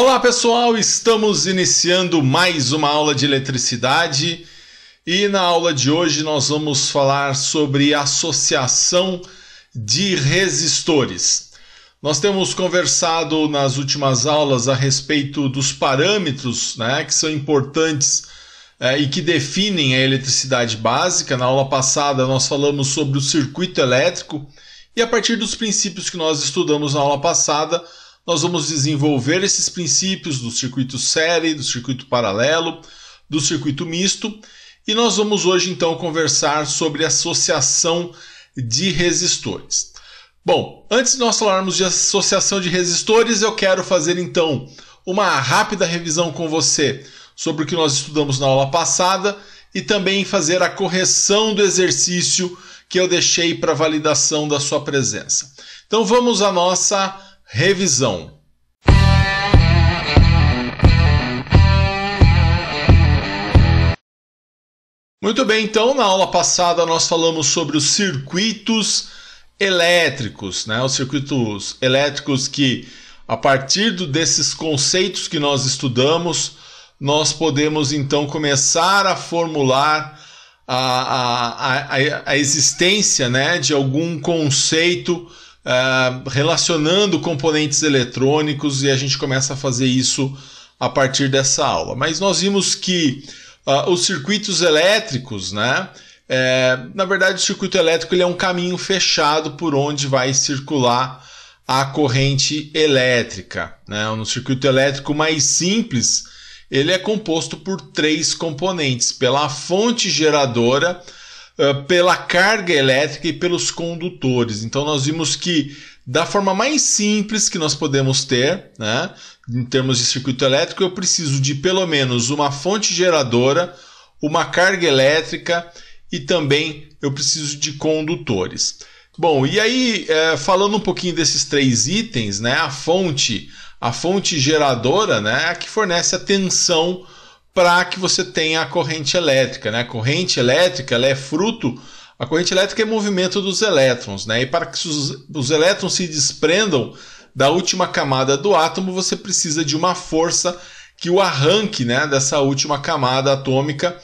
Olá pessoal, estamos iniciando mais uma aula de eletricidade e na aula de hoje nós vamos falar sobre associação de resistores. Nós temos conversado nas últimas aulas a respeito dos parâmetros né, que são importantes é, e que definem a eletricidade básica. Na aula passada nós falamos sobre o circuito elétrico e a partir dos princípios que nós estudamos na aula passada, nós vamos desenvolver esses princípios do circuito série, do circuito paralelo, do circuito misto, e nós vamos hoje então conversar sobre associação de resistores. Bom, antes de nós falarmos de associação de resistores, eu quero fazer então uma rápida revisão com você sobre o que nós estudamos na aula passada e também fazer a correção do exercício que eu deixei para validação da sua presença. Então vamos à nossa revisão. Muito bem, então na aula passada nós falamos sobre os circuitos elétricos, né? Os circuitos elétricos que a partir desses conceitos que nós estudamos, nós podemos então começar a formular a, a, a, a existência né, de algum conceito uh, relacionando componentes eletrônicos e a gente começa a fazer isso a partir dessa aula. Mas nós vimos que uh, os circuitos elétricos, né? É, na verdade, o circuito elétrico ele é um caminho fechado por onde vai circular a corrente elétrica. Né? No é circuito elétrico mais simples, ele é composto por três componentes: pela fonte geradora, eh, pela carga elétrica e pelos condutores. Então nós vimos que da forma mais simples que nós podemos ter, né, em termos de circuito elétrico, eu preciso de pelo menos uma fonte geradora, uma carga elétrica e também eu preciso de condutores. Bom, e aí é, falando um pouquinho desses três itens, né, a fonte, a fonte geradora, né, é a que fornece a tensão para que você tenha a corrente elétrica. Né? A corrente elétrica ela é fruto. A corrente elétrica é movimento dos elétrons, né? E para que os, os elétrons se desprendam da última camada do átomo, você precisa de uma força que o arranque né, dessa última camada atômica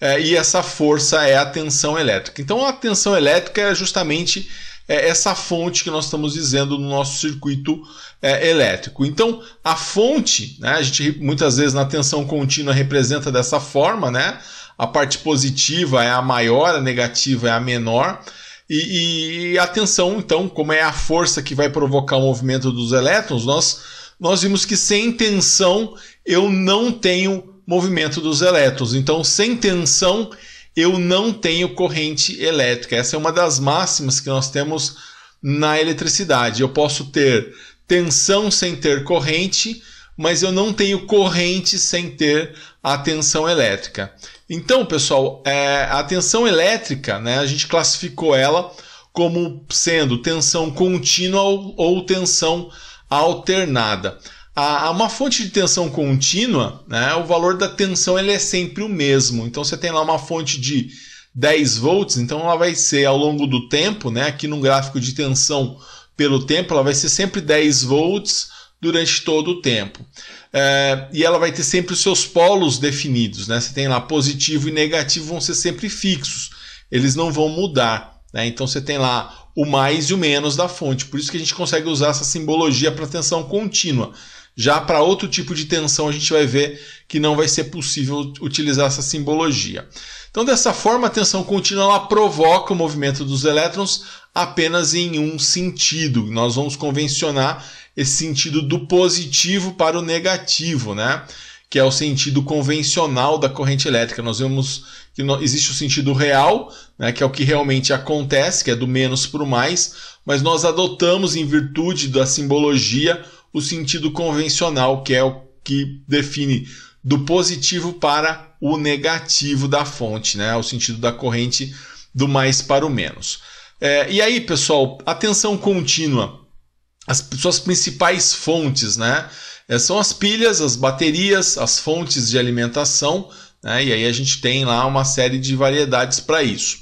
é, e essa força é a tensão elétrica. Então a tensão elétrica é justamente é, essa fonte que nós estamos dizendo no nosso circuito é, elétrico. Então, a fonte, né, a gente muitas vezes na tensão contínua representa dessa forma, né? A parte positiva é a maior, a negativa é a menor. E, e, atenção, então, como é a força que vai provocar o movimento dos elétrons, nós, nós vimos que sem tensão eu não tenho movimento dos elétrons. Então, sem tensão, eu não tenho corrente elétrica. Essa é uma das máximas que nós temos na eletricidade. Eu posso ter tensão sem ter corrente, mas eu não tenho corrente sem ter a tensão elétrica. Então, pessoal, é, a tensão elétrica, né, a gente classificou ela como sendo tensão contínua ou, ou tensão alternada a, uma fonte de tensão contínua, né, o valor da tensão ele é sempre o mesmo. Então você tem lá uma fonte de 10 volts, então ela vai ser ao longo do tempo, né, aqui num gráfico de tensão pelo tempo, ela vai ser sempre 10 volts durante todo o tempo. É, e ela vai ter sempre os seus polos definidos. Né? Você tem lá positivo e negativo vão ser sempre fixos, eles não vão mudar. Né? Então você tem lá o mais e o menos da fonte. Por isso que a gente consegue usar essa simbologia para tensão contínua. Já para outro tipo de tensão, a gente vai ver que não vai ser possível utilizar essa simbologia. Então, dessa forma, a tensão contínua ela provoca o movimento dos elétrons apenas em um sentido. Nós vamos convencionar esse sentido do positivo para o negativo, né? que é o sentido convencional da corrente elétrica. Nós vemos que existe o sentido real, né, que é o que realmente acontece, que é do menos para o mais, mas nós adotamos, em virtude da simbologia, o sentido convencional, que é o que define do positivo para o negativo da fonte, né? O sentido da corrente do mais para o menos. É, e aí, pessoal, atenção contínua. As suas principais fontes, né? É, são as pilhas, as baterias, as fontes de alimentação, né? E aí a gente tem lá uma série de variedades para isso.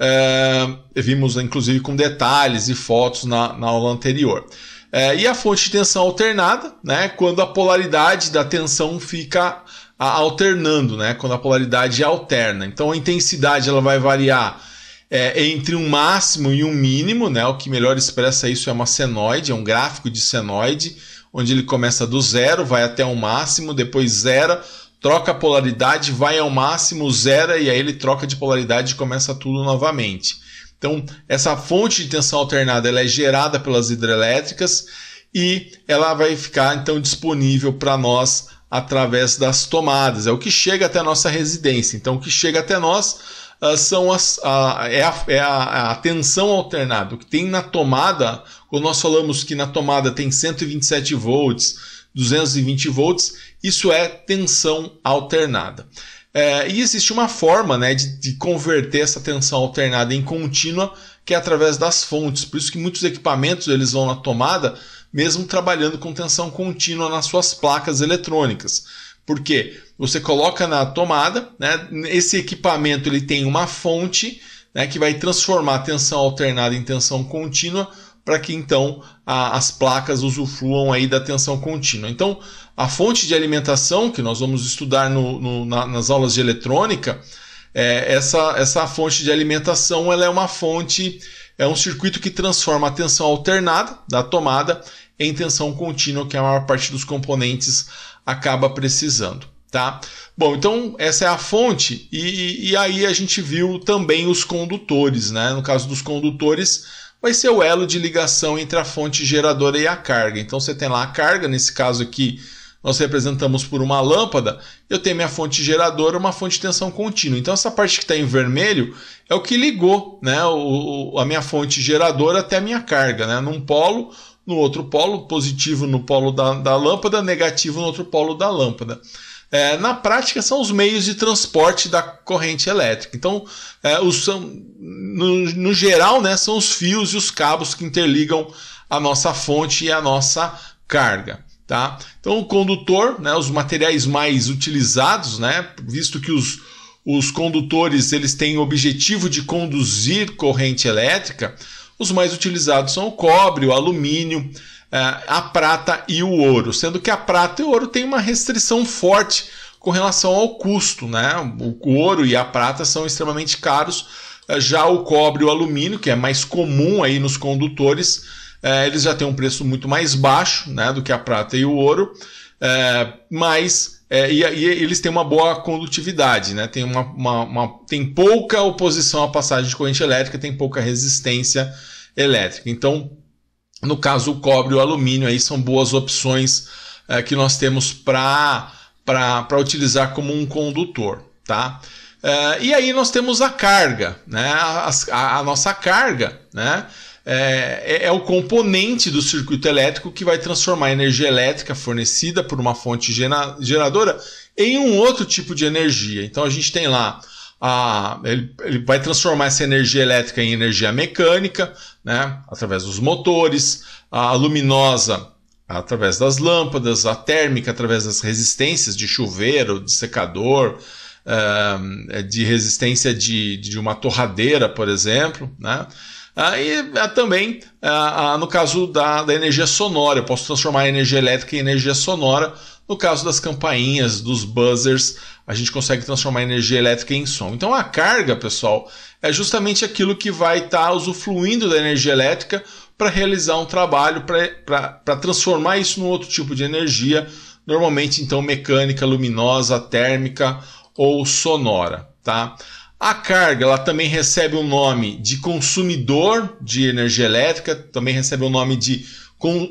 É, vimos, inclusive, com detalhes e fotos na, na aula anterior. É, e a fonte de tensão alternada, né? Quando a polaridade da tensão fica alternando, né? Quando a polaridade alterna. Então a intensidade ela vai variar é, entre um máximo e um mínimo, né? O que melhor expressa isso é uma senoide, é um gráfico de senoide, onde ele começa do zero, vai até o máximo, depois zero, troca a polaridade, vai ao máximo, zero e aí ele troca de polaridade e começa tudo novamente. Então, essa fonte de tensão alternada ela é gerada pelas hidrelétricas e ela vai ficar então disponível para nós através das tomadas. É o que chega até a nossa residência. Então, o que chega até nós uh, são as, a, é, a, é a, a, tensão alternada. O que tem na tomada, quando nós falamos que na tomada tem 127 volts, 220 volts, isso é tensão alternada. É, e existe uma forma né, de, de, converter essa tensão alternada em contínua, que é através das fontes. Por isso que muitos equipamentos eles vão na tomada, mesmo trabalhando com tensão contínua nas suas placas eletrônicas. Porque você coloca na tomada, né, esse equipamento ele tem uma fonte né, que vai transformar a tensão alternada em tensão contínua, para que então a, as placas usufruam aí da tensão contínua. Então, a fonte de alimentação, que nós vamos estudar no, no, na, nas aulas de eletrônica, é, essa, essa fonte de alimentação ela é uma fonte, é um circuito que transforma a tensão alternada da tomada em tensão contínua, que é a maior parte dos componentes acaba precisando. Tá? Bom, então essa é a fonte, e, e aí a gente viu também os condutores. Né? No caso dos condutores, vai ser o elo de ligação entre a fonte geradora e a carga. Então você tem lá a carga, nesse caso aqui nós representamos por uma lâmpada, eu tenho minha fonte geradora, uma fonte de tensão contínua. Então, essa parte que está em vermelho é o que ligou né, o, a minha fonte geradora até a minha carga. Né, num polo, no outro polo, positivo no polo da, da lâmpada, negativo no outro polo da lâmpada. É, na prática, são os meios de transporte da corrente elétrica. Então, é, os, são, no, no geral, né, são os fios e os cabos que interligam a nossa fonte e a nossa carga. Tá? Então, o condutor, né, os materiais mais utilizados, né, visto que os, os condutores eles têm o objetivo de conduzir corrente elétrica, os mais utilizados são o cobre, o alumínio, é, a prata e o ouro, sendo que a prata e o ouro têm uma restrição forte com relação ao custo, né? O ouro e a prata são extremamente caros, é, já o cobre e o alumínio, que é mais comum aí nos condutores, é, eles já têm um preço muito mais baixo né, do que a prata e o ouro, é, mas é, e, e, eles têm uma boa condutividade, né? tem, uma, uma, uma, tem pouca oposição à passagem de corrente elétrica, tem pouca resistência elétrica. Então, no caso, o cobre e o alumínio aí são boas opções é, que nós temos para utilizar como um condutor. Tá? É, e aí nós temos a carga, né? a, a, a nossa carga, né? É, é, é, o componente do circuito elétrico que vai transformar a energia elétrica fornecida por uma fonte gera, geradora em um outro tipo de energia. Então a gente tem lá a, ele, ele, vai transformar essa energia elétrica em energia mecânica, né, através dos motores, a luminosa através das lâmpadas, a térmica através das resistências de chuveiro, de secador, uh, de resistência de, de uma torradeira, por exemplo, né? Ah, e ah, também, ah, no caso da, da, energia sonora, eu posso transformar a energia elétrica em energia sonora. No caso das campainhas, dos buzzers, a gente consegue transformar a energia elétrica em som. Então a carga, pessoal, é justamente aquilo que vai estar tá usufruindo da energia elétrica para realizar um trabalho, para transformar isso num outro tipo de energia, normalmente então mecânica, luminosa, térmica ou sonora. Tá? A carga ela também recebe o nome de consumidor de energia elétrica, também recebe o nome de,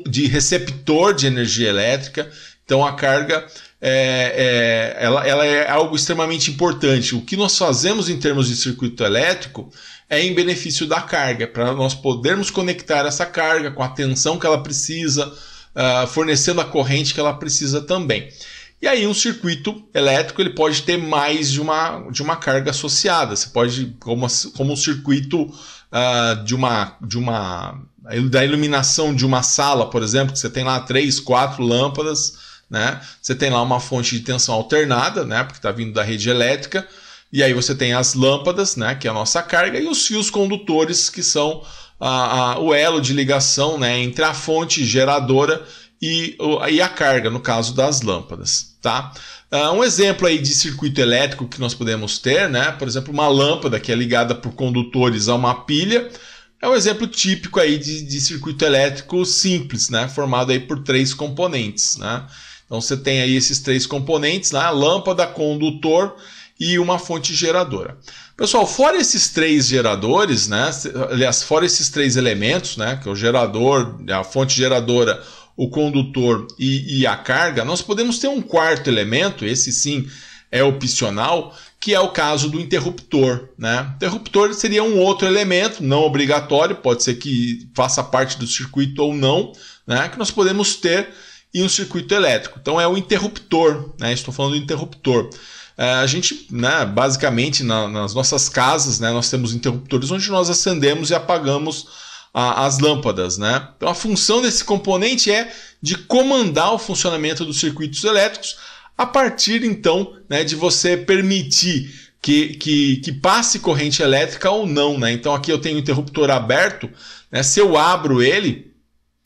de receptor de energia elétrica. Então a carga é, é, ela, ela é algo extremamente importante. O que nós fazemos em termos de circuito elétrico é em benefício da carga, para nós podermos conectar essa carga com a tensão que ela precisa, uh, fornecendo a corrente que ela precisa também. E aí um circuito elétrico ele pode ter mais de uma, de uma carga associada. Você pode, como, como um circuito uh, de uma. De uma da iluminação de uma sala, por exemplo, que você tem lá três, quatro lâmpadas, né? Você tem lá uma fonte de tensão alternada, né? Porque está vindo da rede elétrica. E aí você tem as lâmpadas, né? Que é a nossa carga, e os fios condutores, que são ah, ah, o elo de ligação né, entre a fonte geradora e, e a carga, no caso das lâmpadas. Tá? Ah, um exemplo aí de circuito elétrico que nós podemos ter, né? por exemplo, uma lâmpada que é ligada por condutores a uma pilha, é um exemplo típico aí de, de circuito elétrico simples, né? formado aí por três componentes. Né? Então você tem aí esses três componentes, né? a lâmpada, condutor e uma fonte geradora. Pessoal, fora esses três geradores, né? Aliás, fora esses três elementos, né? Que é o gerador, a fonte geradora, o condutor e, e a carga, nós podemos ter um quarto elemento, esse sim é opcional, que é o caso do interruptor. Né? Interruptor seria um outro elemento não obrigatório, pode ser que faça parte do circuito ou não, né? que nós podemos ter em um circuito elétrico. Então é o interruptor, né? estou falando do interruptor. É, a gente, né, basicamente, na, nas nossas casas, né, nós temos interruptores onde nós acendemos e apagamos a, as lâmpadas, né? Então a função desse componente é de comandar o funcionamento dos circuitos elétricos a partir então né, de você permitir que, que, que, passe corrente elétrica ou não. Né? Então aqui eu tenho o interruptor aberto, né? se eu abro ele,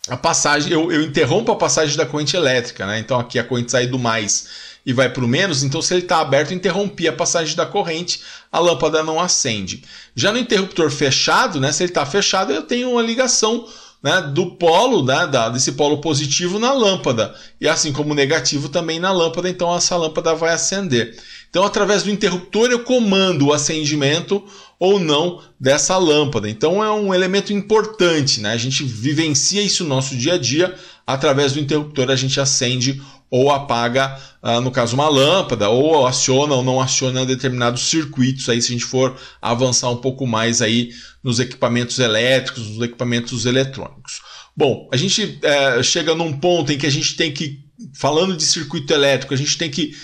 a passagem eu, eu interrompo a passagem da corrente elétrica. Né? Então aqui a corrente sai do mais e vai para o menos, então se ele está aberto, interrompi a passagem da corrente, a lâmpada não acende. Já no interruptor fechado, né, se ele está fechado, eu tenho uma ligação né, do polo, né, da, desse polo positivo na lâmpada, e assim como negativo também na lâmpada, então essa lâmpada vai acender. Então, através do interruptor, eu comando o acendimento ou não dessa lâmpada. Então, é um elemento importante, né? a gente vivencia isso no nosso dia a dia, através do interruptor, a gente acende ou apaga, ah, no caso, uma lâmpada, ou aciona ou não aciona determinados circuitos. Aí, se a gente for avançar um pouco mais aí nos equipamentos elétricos, nos equipamentos eletrônicos. Bom, a gente é, chega num ponto em que a gente tem que, falando de circuito elétrico, a gente tem que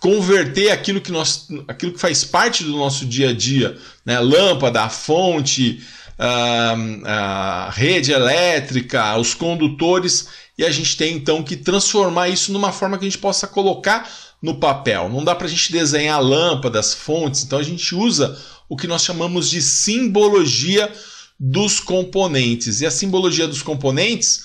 converter aquilo que, nós, aquilo que faz parte do nosso dia a dia, né? lâmpada, a fonte, a, ah, a ah, rede elétrica, os condutores e a gente tem então que transformar isso numa forma que a gente possa colocar no papel. Não dá para a gente desenhar lâmpadas, fontes, então a gente usa o que nós chamamos de simbologia dos componentes. E a simbologia dos componentes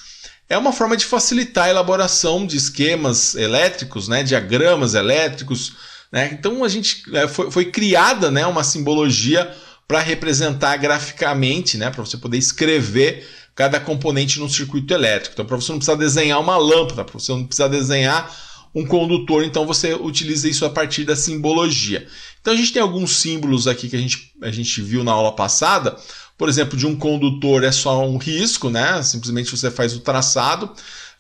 é uma forma de facilitar a elaboração de esquemas elétricos, né, diagramas elétricos. Né? Então a gente é, foi, foi criada né, uma simbologia para representar graficamente, né, para você poder escrever cada componente num circuito elétrico. Então, para você não precisar desenhar uma lâmpada, para você não precisar desenhar um condutor, então você utiliza isso a partir da simbologia. Então a gente tem alguns símbolos aqui que a gente, a gente viu na aula passada. Por exemplo, de um condutor é só um risco, né? Simplesmente você faz o traçado.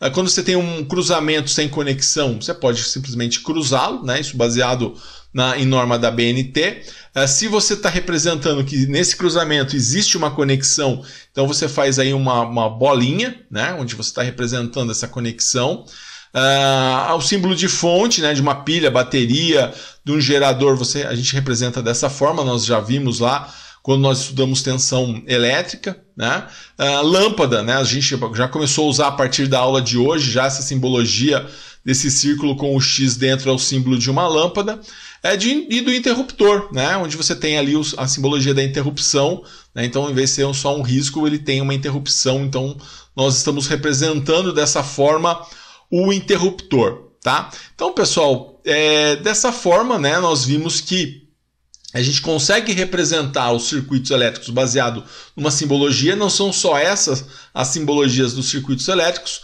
Ah, quando você tem um cruzamento sem conexão, você pode simplesmente cruzá-lo, né? Isso baseado na, em norma da BNT. Uh, ah, se você está representando que nesse cruzamento existe uma conexão, então você faz aí uma, uma bolinha, né, onde você está representando essa conexão. Uh, símbolo de fonte, né, de uma pilha, bateria, de um gerador, você, a gente representa dessa forma, nós já vimos lá quando nós estudamos tensão elétrica, né? Uh, lâmpada, né? A gente já começou a usar a partir da aula de hoje já essa simbologia desse círculo com o X dentro é o símbolo de uma lâmpada é de, e do interruptor, né? onde você tem ali os, a simbologia da interrupção. Né? Então, em vez de ser só um risco, ele tem uma interrupção. Então, nós estamos representando dessa forma o interruptor. Tá? Então, pessoal, é, dessa forma, né, nós vimos que a gente consegue representar os circuitos elétricos baseado numa simbologia. Não são só essas as simbologias dos circuitos elétricos,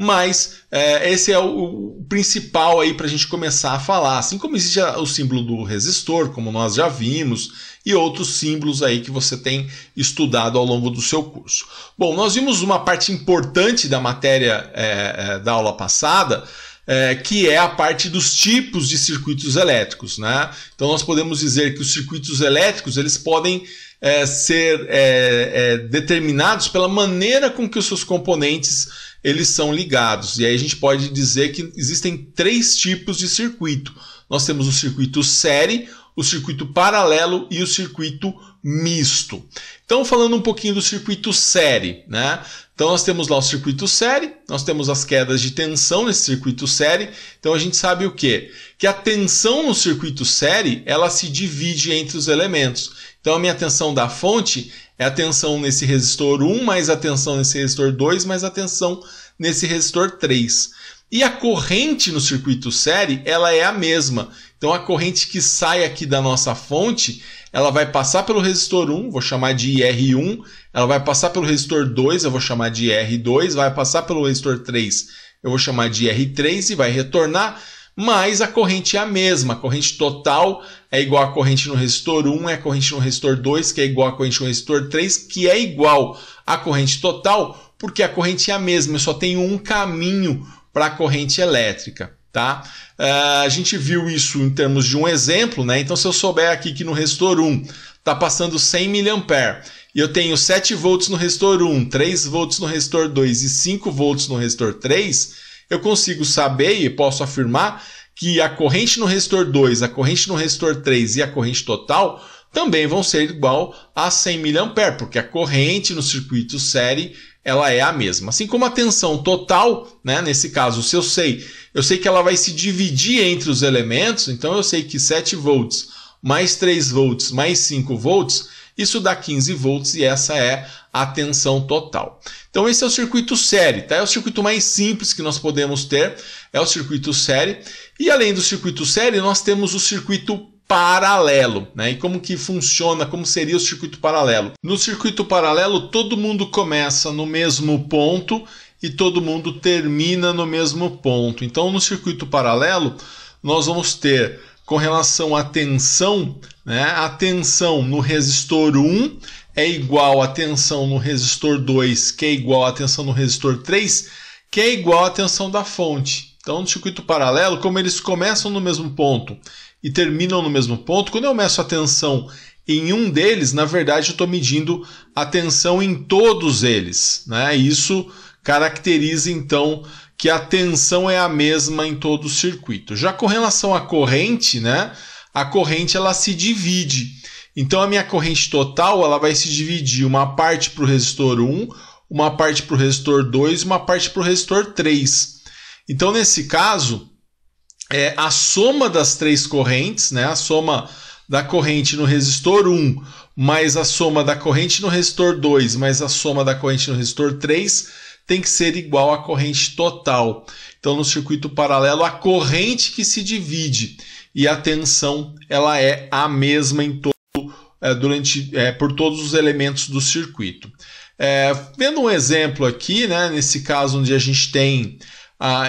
mas é, esse é o, o principal aí para a gente começar a falar. Assim como existe o símbolo do resistor, como nós já vimos, e outros símbolos aí que você tem estudado ao longo do seu curso. Bom, nós vimos uma parte importante da matéria é, é, da aula passada. É, que é a parte dos tipos de circuitos elétricos. Né? Então nós podemos dizer que os circuitos elétricos eles podem é, ser é, é determinados pela maneira com que os seus componentes eles são ligados. E aí a gente pode dizer que existem três tipos de circuito. Nós temos o circuito série, o circuito paralelo e o circuito misto. Então, falando um pouquinho do circuito série, né? Então, nós temos lá o circuito série, nós temos as quedas de tensão nesse circuito série. Então, a gente sabe o quê? Que a tensão no circuito série, ela se divide entre os elementos. Então a minha tensão da fonte é a tensão nesse resistor 1, mais a tensão nesse resistor 2, mais a tensão nesse resistor 3. E a corrente no circuito série, ela é a mesma. Então a corrente que sai aqui da nossa fonte, ela vai passar pelo resistor 1, vou chamar de IR1, ela vai passar pelo resistor 2, eu vou chamar de IR2, vai passar pelo resistor 3, eu vou chamar de IR3 e vai retornar mas a corrente é a mesma. A corrente total é igual à corrente no resistor 1, é a corrente no resistor 2, que é igual à corrente no resistor 3, que é igual à corrente total, porque a corrente é a mesma, Eu só tenho um caminho para a corrente elétrica. Tá? Uh, a gente viu isso em termos de um exemplo, né? Então, se eu souber aqui que no resistor 1 está passando 100 mA e eu tenho 7 volts no resistor 1, 3 volts no resistor 2 e 5 volts no resistor 3, eu consigo saber e posso afirmar que a corrente no resistor 2, a corrente no resistor 3 e a corrente total também vão ser igual a 100 mA, porque a corrente no circuito série ela é a mesma. Assim como a tensão total, né, nesse caso, se eu sei, eu sei que ela vai se dividir entre os elementos, então eu sei que 7 volts mais 3 volts mais 5 volts, isso dá 15 volts e essa é atenção total. Então esse é o circuito série, tá? É o circuito mais simples que nós podemos ter, é o circuito série. E além do circuito série, nós temos o circuito paralelo, né? E como que funciona, como seria o circuito paralelo? No circuito paralelo, todo mundo começa no mesmo ponto e todo mundo termina no mesmo ponto. Então no circuito paralelo, nós vamos ter com relação à tensão, né? A tensão no resistor 1 é igual à tensão no resistor 2, que é igual à tensão no resistor 3, que é igual à tensão da fonte. Então, no circuito paralelo, como eles começam no mesmo ponto e terminam no mesmo ponto, quando eu meço a tensão em um deles, na verdade, eu estou medindo a tensão em todos eles. Né? Isso caracteriza, então, que a tensão é a mesma em todo o circuito. Já com relação à corrente, né? a corrente ela se divide. Então a minha corrente total ela vai se dividir uma parte para o resistor 1, uma parte para o resistor 2 e uma parte para o resistor 3. Então nesse caso, é a soma das três correntes, né, a soma da corrente no resistor 1 mais a soma da corrente no resistor 2 mais a soma da corrente no resistor 3 tem que ser igual à corrente total. Então no circuito paralelo a corrente que se divide e a tensão ela é a mesma em todo é, durante é, por todos os elementos do circuito. É, vendo um exemplo aqui, né, nesse caso onde a gente tem,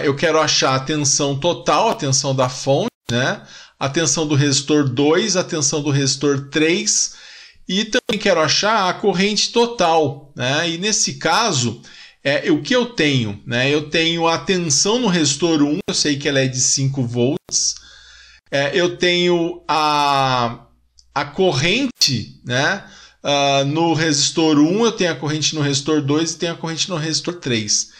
eu quero achar a tensão total, a tensão da fonte, né, a tensão do resistor 2, a tensão do resistor 3 e também quero achar a corrente total. Né, e nesse caso, é, o que eu tenho? Né, eu tenho a tensão no resistor 1, eu sei que ela é de 5 volts, é, eu tenho a a corrente, né? Uh, no resistor 1 eu tenho a corrente no resistor 2 e tenho a corrente no resistor 3.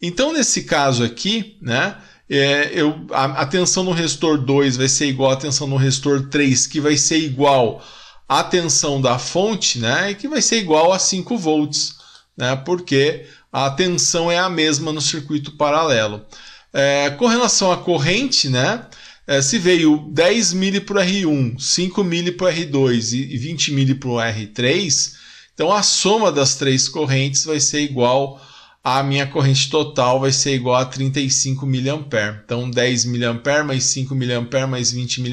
Então, nesse caso aqui, né, é, eu, a, a, tensão no resistor 2 vai ser igual à tensão no resistor 3, que vai ser igual à tensão da fonte, né, e que vai ser igual a 5 volts, né, porque a tensão é a mesma no circuito paralelo. É, com relação à corrente, né, é, se veio 10 mili para o R1, 5 mili para o R2 e 20 mili para o R3, então a soma das três correntes vai ser igual a minha corrente total vai ser igual a 35 mA. Então 10 mA mais 5 mA mais 20 mA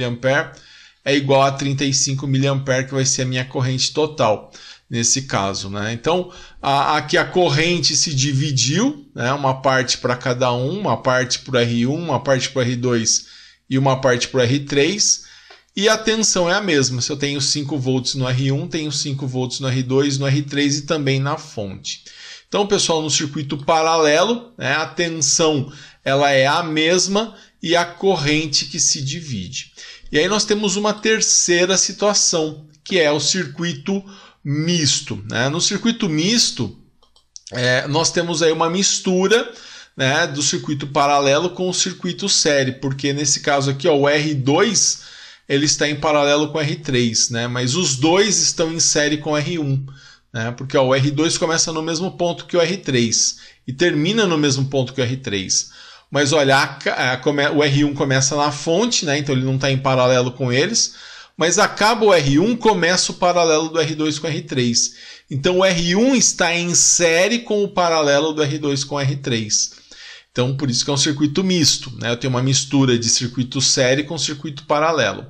é igual a 35 mA que vai ser a minha corrente total nesse caso, né? Então a, aqui a corrente se dividiu, né? Uma parte para cada um, uma parte para R1, uma parte para R2 e uma parte para o R3. E a tensão é a mesma. Se eu tenho 5 volts no R1, tenho 5 volts no R2, no R3 e também na fonte. Então, pessoal, no circuito paralelo, né, a tensão ela é a mesma e a corrente que se divide. E aí nós temos uma terceira situação, que é o circuito misto. Né? No circuito misto, é, nós temos aí uma mistura né, do circuito paralelo com o circuito série, porque nesse caso aqui ó, o R2 ele está em paralelo com o R3, né, mas os dois estão em série com o R1, né, porque ó, o R2 começa no mesmo ponto que o R3 e termina no mesmo ponto que o R3. Mas olha, a, a, o R1 começa na fonte, né, então ele não está em paralelo com eles, mas acaba o R1, começa o paralelo do R2 com o R3. Então o R1 está em série com o paralelo do R2 com o R3. Então, por isso que é um circuito misto, né? Eu tenho uma mistura de circuito série com circuito paralelo.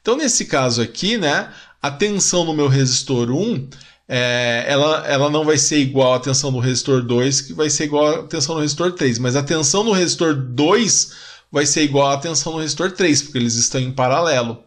Então, nesse caso aqui, né, a tensão no meu resistor 1 é, ela, ela não vai ser igual à tensão no resistor 2, que vai ser igual à tensão no resistor 3, mas a tensão no resistor 2 vai ser igual à tensão no resistor 3, porque eles estão em paralelo.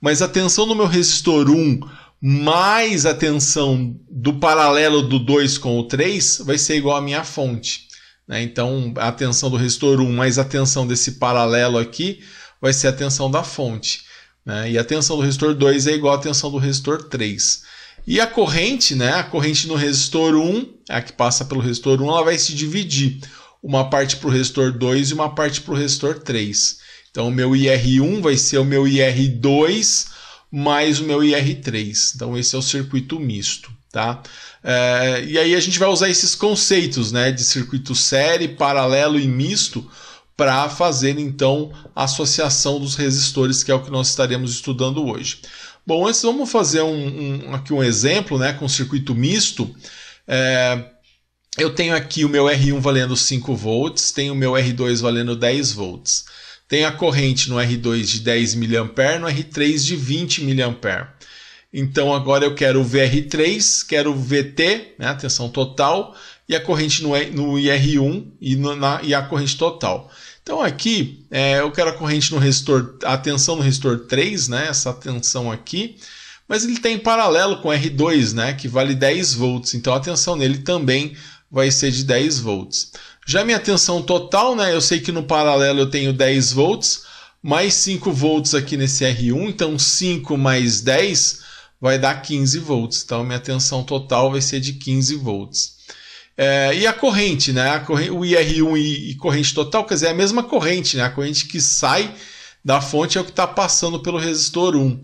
Mas a tensão no meu resistor 1 mais a tensão do paralelo do 2 com o 3 vai ser igual à minha fonte. Né? Então, a tensão do resistor 1 mais a tensão desse paralelo aqui vai ser a tensão da fonte. Né? E a tensão do resistor 2 é igual à tensão do resistor 3. E a corrente, né? a corrente no resistor 1, a que passa pelo resistor 1, ela vai se dividir. Uma parte para o resistor 2 e uma parte para o resistor 3. Então, o meu IR1 vai ser o meu IR2 mais o meu IR3. Então, esse é o circuito misto. Tá? É, e aí a gente vai usar esses conceitos né, de circuito série, paralelo e misto para fazer então a associação dos resistores, que é o que nós estaremos estudando hoje. Bom, antes vamos fazer um, um aqui um exemplo né, com circuito misto. É, eu tenho aqui o meu R1 valendo 5 volts, tenho o meu R2 valendo 10 volts. Tenho a corrente no R2 de 10 mA, no R3 de 20 mA. Então agora eu quero o VR3, quero o VT, né, tensão total, e a corrente no, no IR1 e, no, na, e a corrente total. Então aqui é, eu quero a corrente no resistor, a tensão no resistor 3, né, essa tensão aqui, mas ele tem paralelo com R2, né, que vale 10 volts, então a tensão nele também vai ser de 10 volts. Já minha tensão total, né, eu sei que no paralelo eu tenho 10 volts, mais 5 volts aqui nesse R1, então 5 mais 10 vai dar 15 volts. Então, minha tensão total vai ser de 15 volts. É, e a corrente, né? A corrente, o IR1 e, e, corrente total, quer dizer, é a mesma corrente, né? A corrente que sai da fonte é o que está passando pelo resistor 1.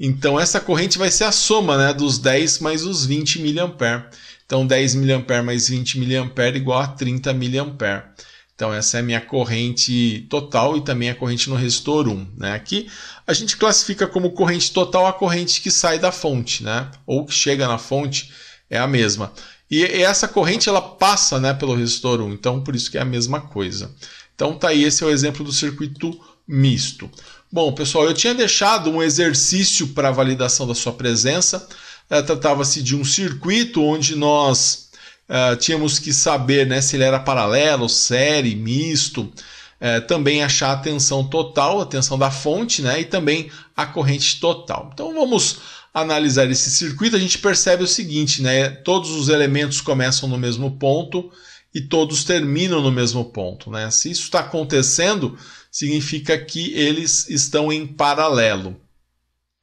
Então, essa corrente vai ser a soma né, dos 10 mais os 20 mA. Então, 10 mA mais 20 mA igual a 30 mA. Então essa é a minha corrente total e também a corrente no resistor 1. Né? Aqui a gente classifica como corrente total a corrente que sai da fonte, né? ou que chega na fonte, é a mesma. E essa corrente ela passa né, pelo resistor 1, então por isso que é a mesma coisa. Então tá aí, esse é o exemplo do circuito misto. Bom, pessoal, eu tinha deixado um exercício para validação da sua presença. Eh, tratava-se de um circuito onde nós ah, tínhamos que saber né, se ele era paralelo, série, misto. É, também achar a tensão total, a tensão da fonte, né, e também a corrente total. Então vamos analisar esse circuito. A gente percebe o seguinte, né, todos os elementos começam no mesmo ponto e todos terminam no mesmo ponto. Né? Se isso está acontecendo, significa que eles estão em paralelo.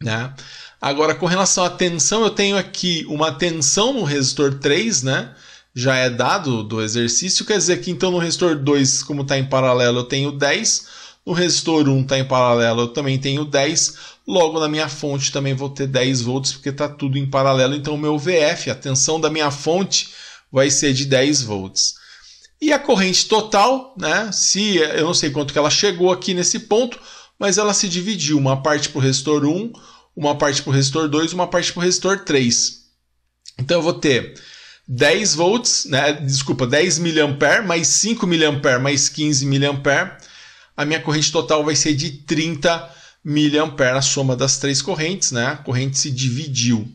Né? Agora, com relação à tensão, eu tenho aqui uma tensão no resistor 3, né? já é dado do exercício, quer dizer que então no resistor 2, como está em paralelo, eu tenho 10, no resistor 1 está em paralelo, eu também tenho 10, logo na minha fonte também vou ter 10 volts, porque está tudo em paralelo, então o meu VF, a tensão da minha fonte, vai ser de 10 volts. E a corrente total, né? Se eu não sei quanto que ela chegou aqui nesse ponto, mas ela se dividiu, uma parte para o resistor 1, uma parte para o resistor 2, uma parte para o resistor 3. Então eu vou ter 10 volts, né? Desculpa, 10 mA mais 5 mA mais 15 mA, a minha corrente total vai ser de 30 mA, a soma das três correntes, né? A corrente se dividiu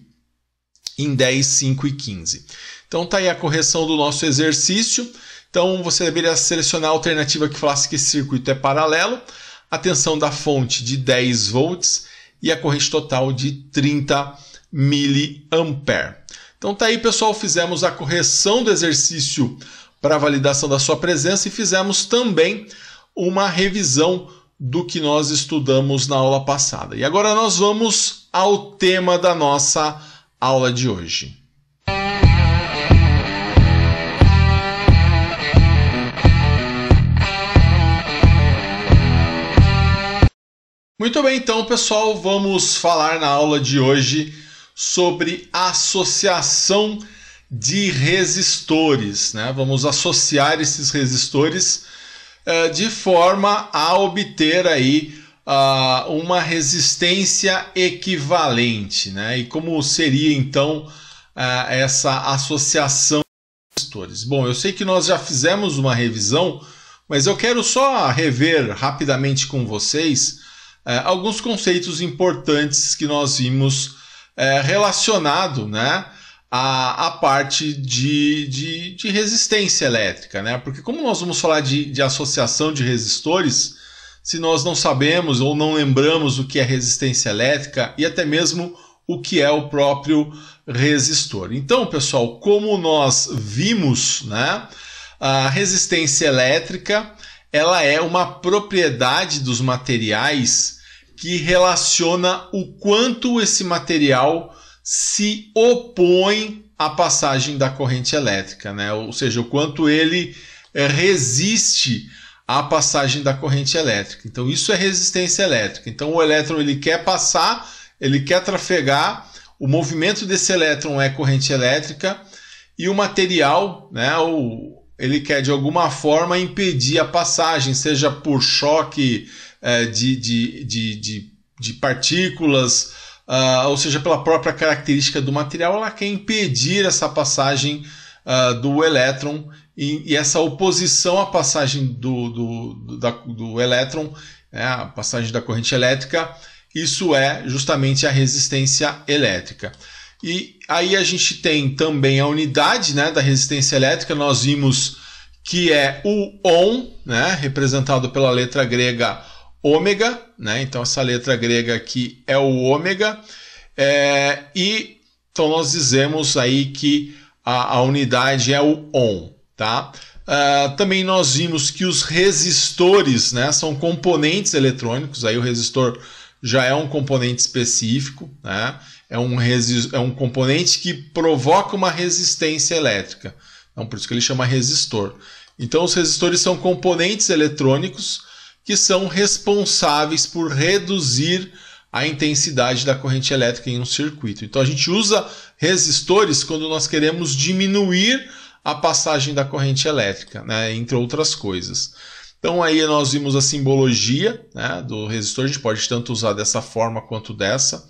em 10, 5 e 15. Então está aí a correção do nosso exercício. Então você deveria selecionar a alternativa que falasse que esse circuito é paralelo, a tensão da fonte de 10 volts e a corrente total de 30 mA. Então tá aí, pessoal, fizemos a correção do exercício para validação da sua presença e fizemos também uma revisão do que nós estudamos na aula passada. E agora nós vamos ao tema da nossa aula de hoje. Muito bem, então, pessoal, vamos falar na aula de hoje sobre associação de resistores. Né? Vamos associar esses resistores uh, de forma a obter aí uh, uma resistência equivalente. Né? E como seria então uh, essa associação de resistores? Bom, eu sei que nós já fizemos uma revisão, mas eu quero só rever rapidamente com vocês eh, alguns conceitos importantes que nós vimos é, relacionado né, à, à parte de, de, de, resistência elétrica, né? Porque como nós vamos falar de, de associação de resistores, se nós não sabemos ou não lembramos o que é resistência elétrica e até mesmo o que é o próprio resistor. Então, pessoal, como nós vimos, né, a resistência elétrica ela é uma propriedade dos materiais que relaciona o quanto esse material se opõe à passagem da corrente elétrica, né? ou seja, o quanto ele é, resiste à passagem da corrente elétrica. Então, isso é resistência elétrica. Então, o elétron ele quer passar, ele quer trafegar, o movimento desse elétron é corrente elétrica e o material, né, o, ele quer de alguma forma impedir a passagem, seja por choque é, de, de, de, de, de partículas, uh, ou seja, pela própria característica do material, ela quer impedir essa passagem uh, do elétron e, e, essa oposição à passagem do, do, do, da, do elétron, né, a passagem da corrente elétrica, isso é justamente a resistência elétrica. E aí a gente tem também a unidade né, da resistência elétrica, nós vimos que é o ohm, né, representado pela letra grega ômega, né? Então essa letra grega aqui é o ômega. É, e então nós dizemos aí que a, a unidade é o on, tá? Uh, também nós vimos que os resistores né, são componentes eletrônicos, aí o resistor já é um componente específico, né, é, um é um componente que provoca uma resistência elétrica, então por isso que ele chama resistor. Então os resistores são componentes eletrônicos que são responsáveis por reduzir a intensidade da corrente elétrica em um circuito. Então a gente usa resistores quando nós queremos diminuir a passagem da corrente elétrica, né, entre outras coisas. Então aí nós vimos a simbologia né, do resistor, a gente pode tanto usar dessa forma quanto dessa,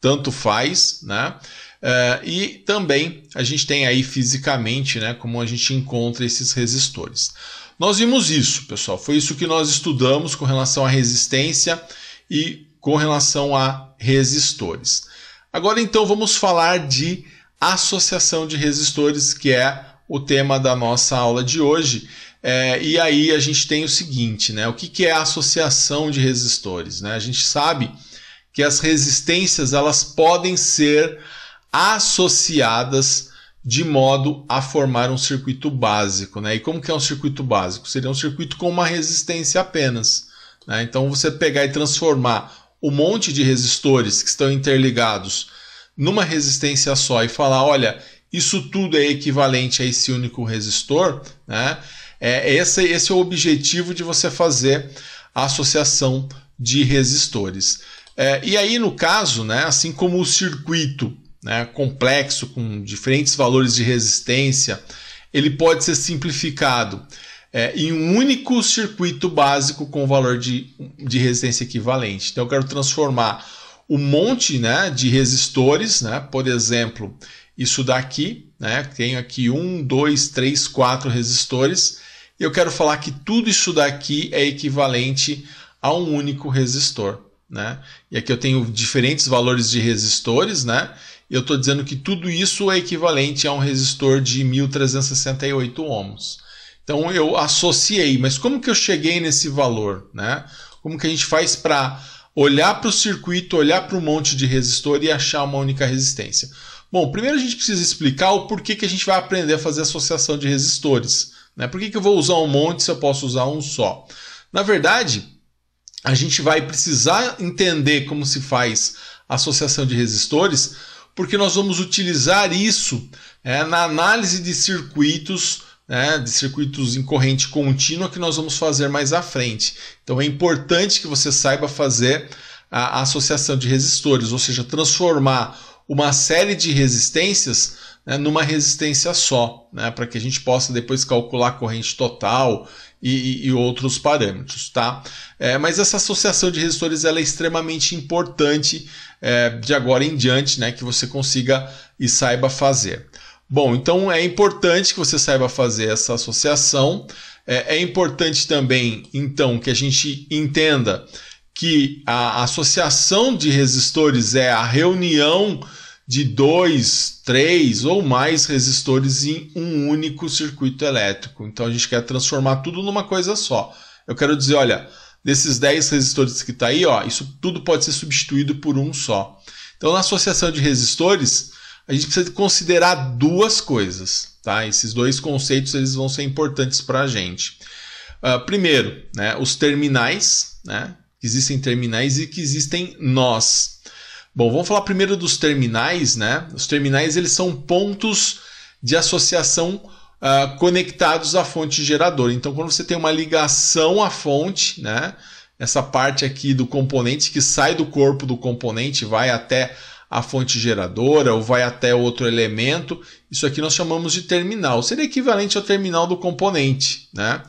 tanto faz, né? Uh, e também a gente tem aí fisicamente, né, como a gente encontra esses resistores. Nós vimos isso, pessoal. Foi isso que nós estudamos com relação à resistência e com relação a resistores. Agora então vamos falar de associação de resistores, que é o tema da nossa aula de hoje. É, e aí a gente tem o seguinte, né? O que, que é a associação de resistores? Né? A gente sabe que as resistências elas podem ser associadas de modo a formar um circuito básico. Né? E como que é um circuito básico? Seria um circuito com uma resistência apenas. Né? Então você pegar e transformar um monte de resistores que estão interligados numa resistência só e falar, olha, isso tudo é equivalente a esse único resistor, né? É, esse, esse é o objetivo de você fazer a associação de resistores. É, e aí, no caso, né, assim como o circuito né, complexo, com diferentes valores de resistência, ele pode ser simplificado é, em um único circuito básico com valor de, de resistência equivalente. Então eu quero transformar um monte né, de resistores, né, por exemplo, isso daqui, né, tenho aqui um, dois, três, quatro resistores, e eu quero falar que tudo isso daqui é equivalente a um único resistor. Né? E aqui eu tenho diferentes valores de resistores, né? eu estou dizendo que tudo isso é equivalente a um resistor de 1368 ohms. Então eu associei, mas como que eu cheguei nesse valor? Né? Como que a gente faz para olhar para o circuito, olhar para um monte de resistor e achar uma única resistência? Bom, primeiro a gente precisa explicar o porquê que a gente vai aprender a fazer associação de resistores. Né? Por que, que eu vou usar um monte se eu posso usar um só? Na verdade, a gente vai precisar entender como se faz associação de resistores porque nós vamos utilizar isso é, na análise de circuitos, né, de circuitos em corrente contínua que nós vamos fazer mais à frente. Então é importante que você saiba fazer a associação de resistores, ou seja, transformar uma série de resistências né, numa resistência só, né, para que a gente possa depois calcular a corrente total e, e, outros parâmetros, tá? É, mas essa associação de resistores ela é extremamente importante é, de agora em diante, né? Que você consiga e saiba fazer. Bom, então é importante que você saiba fazer essa associação. É, é importante também, então, que a gente entenda que a associação de resistores é a reunião de dois, três ou mais resistores em um único circuito elétrico. Então a gente quer transformar tudo numa coisa só. Eu quero dizer, olha, desses 10 resistores que está aí, ó, isso tudo pode ser substituído por um só. Então na associação de resistores, a gente precisa considerar duas coisas, tá? Esses dois conceitos eles vão ser importantes para a gente. Uh, primeiro, né, os terminais, né, que existem terminais e que existem nós. Bom, vamos falar primeiro dos terminais, né? Os terminais eles são pontos de associação uh, conectados à fonte geradora. Então, quando você tem uma ligação à fonte, né? Essa parte aqui do componente que sai do corpo do componente, vai até a fonte geradora ou vai até outro elemento. Isso aqui nós chamamos de terminal. Seria equivalente ao terminal do componente, né?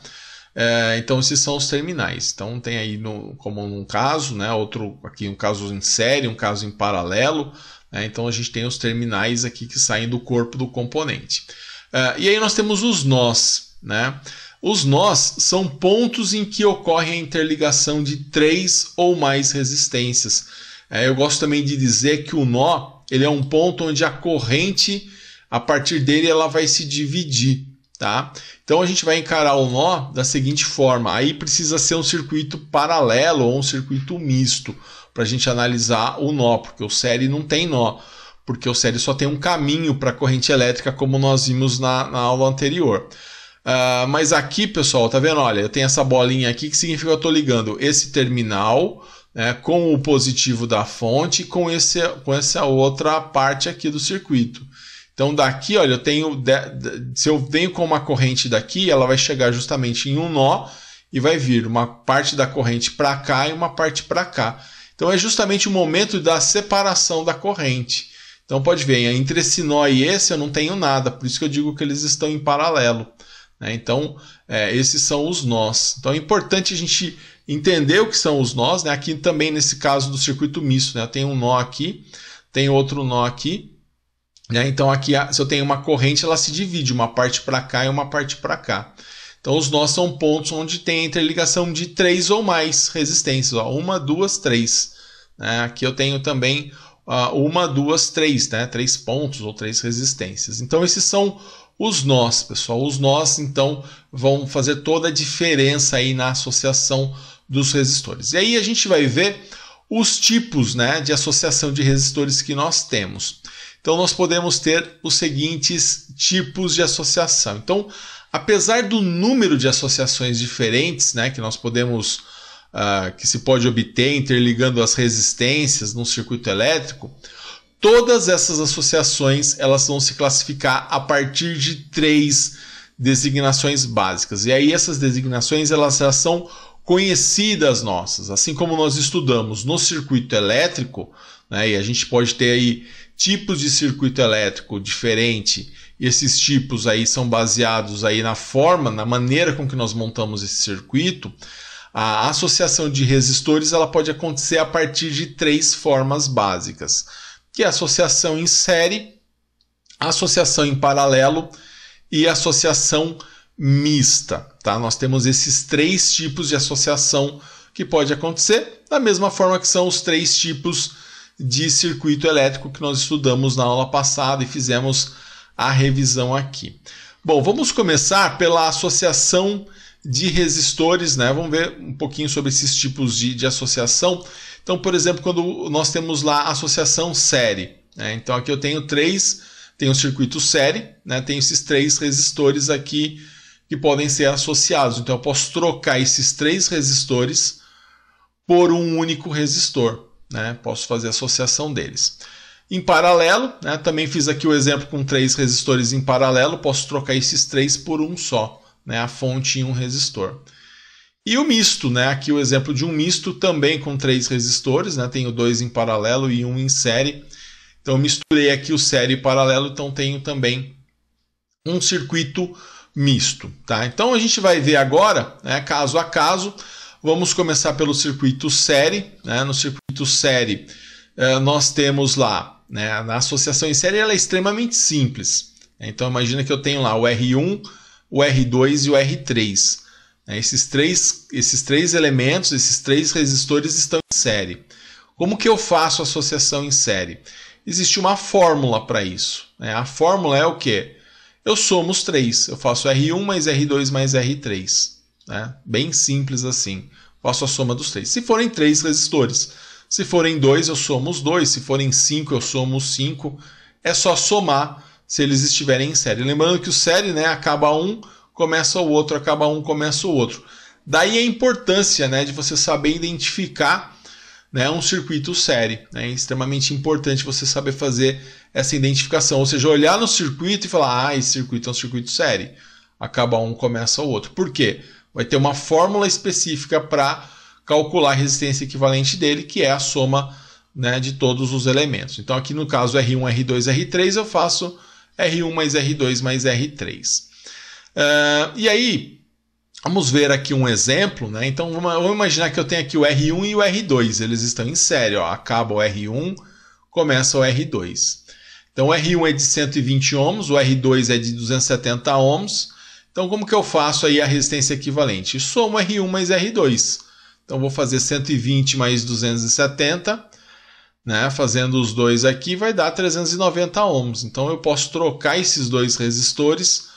É, então, esses são os terminais. Então, tem aí, no, como um caso, né, outro aqui, um caso em série, um caso em paralelo. Né, então, a gente tem os terminais aqui que saem do corpo do componente. É, e aí, nós temos os nós. Né? Os nós são pontos em que ocorre a interligação de três ou mais resistências. É, eu gosto também de dizer que o nó ele é um ponto onde a corrente, a partir dele, ela vai se dividir. Tá? Então a gente vai encarar o nó da seguinte forma: aí precisa ser um circuito paralelo ou um circuito misto para a gente analisar o nó, porque o série não tem nó, porque o série só tem um caminho para a corrente elétrica, como nós vimos na, na aula anterior. Uh, mas aqui, pessoal, tá vendo? Olha, eu tenho essa bolinha aqui que significa que eu estou ligando esse terminal né, com o positivo da fonte com, esse, com essa outra parte aqui do circuito. Então daqui, olha, eu tenho se eu venho com uma corrente daqui, ela vai chegar justamente em um nó e vai vir uma parte da corrente para cá e uma parte para cá. Então é justamente o momento da separação da corrente. Então pode ver, entre esse nó e esse eu não tenho nada, por isso que eu digo que eles estão em paralelo. Né? Então é, esses são os nós. Então é importante a gente entender o que são os nós. Né? Aqui também nesse caso do circuito misto, né? eu tenho um nó aqui, tem outro nó aqui né? Então aqui se eu tenho uma corrente, ela se divide uma parte para cá e uma parte para cá. Então os nós são pontos onde tem a interligação de três ou mais resistências. Ó. Uma, duas, três. Né? Aqui eu tenho também uh, uma, duas, três, né? três pontos ou três resistências. Então esses são os nós, pessoal. Os nós, então, vão fazer toda a diferença aí na associação dos resistores. E aí a gente vai ver os tipos né, de associação de resistores que nós temos. Então, nós podemos ter os seguintes tipos de associação. Então, apesar do número de associações diferentes né, que nós podemos, uh, que se pode obter interligando as resistências num circuito elétrico, todas essas associações elas vão se classificar a partir de três designações básicas. E aí essas designações elas já são conhecidas nossas, assim como nós estudamos no circuito elétrico, né, e a gente pode ter aí tipos de circuito elétrico diferente. E esses tipos aí são baseados aí na forma, na maneira com que nós montamos esse circuito. A associação de resistores ela pode acontecer a partir de três formas básicas, que é a associação em série, associação em paralelo e associação mista, tá? Nós temos esses três tipos de associação que pode acontecer, da mesma forma que são os três tipos de circuito elétrico que nós estudamos na aula passada e fizemos a revisão aqui. Bom, vamos começar pela associação de resistores, né? Vamos ver um pouquinho sobre esses tipos de, de associação. Então, por exemplo, quando nós temos lá associação série, né? então aqui eu tenho três, tenho o circuito série, né? Tenho esses três resistores aqui que podem ser associados. Então, eu posso trocar esses três resistores por um único resistor né? Posso fazer associação deles. Em paralelo, né? também fiz aqui o exemplo com três resistores em paralelo, posso trocar esses três por um só, né? a fonte em um resistor. E o misto, né? aqui o exemplo de um misto também com três resistores, né? tenho dois em paralelo e um em série. Então misturei aqui o série e paralelo, então tenho também um circuito misto. Tá? Então a gente vai ver agora, né, caso a caso, Vamos começar pelo circuito série. Né? No circuito série, eh, nós temos lá, né, na associação em série, ela é extremamente simples. Então, imagina que eu tenho lá o R1, o R2 e o R3. Né? Esses três, esses três elementos, esses três resistores estão em série. Como que eu faço associação em série? Existe uma fórmula para isso. Né? A fórmula é o quê? Eu somo os três. Eu faço R1 mais R2 mais R3. Né? Bem simples assim. Faço a soma dos três. Se forem três resistores, se forem dois, eu somo os dois. Se forem cinco, eu somo os cinco. É só somar se eles estiverem em série. Lembrando que o série né, acaba um, começa o outro, acaba um, começa o outro. Daí a importância né, de você saber identificar né, um circuito série. Né? É extremamente importante você saber fazer essa identificação, ou seja, olhar no circuito e falar: ah, esse circuito é um circuito série. Acaba um, começa o outro. Por quê? vai ter uma fórmula específica para calcular a resistência equivalente dele, que é a soma né, de todos os elementos. Então, aqui no caso R1, R2, R3, eu faço R1 mais R2 mais R3. Uh, ah, e aí, vamos ver aqui um exemplo. Né? Então, vamos imaginar que eu tenho aqui o R1 e o R2, eles estão em série. Ó. Acaba o R1, começa o R2. Então, o R1 é de 120 ohms, o R2 é de 270 ohms. Então, como que eu faço aí a resistência equivalente? Somo R1 mais R2. Então, vou fazer 120 mais 270, né? Fazendo os dois aqui, vai dar 390 ohms. Então, eu posso trocar esses dois resistores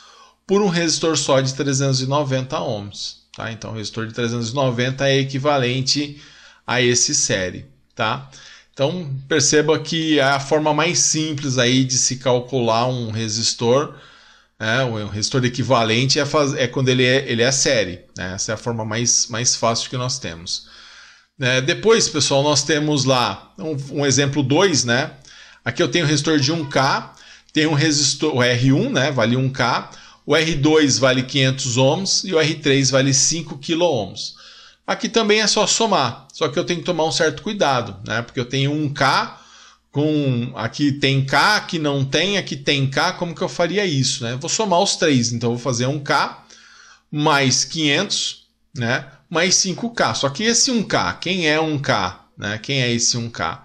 por um resistor só de 390 ohms, tá? Então, o resistor de 390 é equivalente a esse série, tá? Então, perceba que é a forma mais simples aí de se calcular um resistor é, né? um resistor equivalente é, faz, é quando ele é, ele é série. Né? Essa é a forma mais, mais fácil que nós temos. É, depois, pessoal, nós temos lá um, um exemplo 2, né? Aqui eu tenho resistor de 1K, tem um resistor, o R1, né, vale 1K, o R2 vale 500 ohms e o R3 vale 5 kilo ohms. Aqui também é só somar, só que eu tenho que tomar um certo cuidado, né? Porque eu tenho 1K, com aqui tem K, aqui não tem, aqui tem K, como que eu faria isso, né? Vou somar os três, então vou fazer um K mais 500, né? Mais 5K, só que esse 1K, quem é 1K? Né? Quem é esse 1K?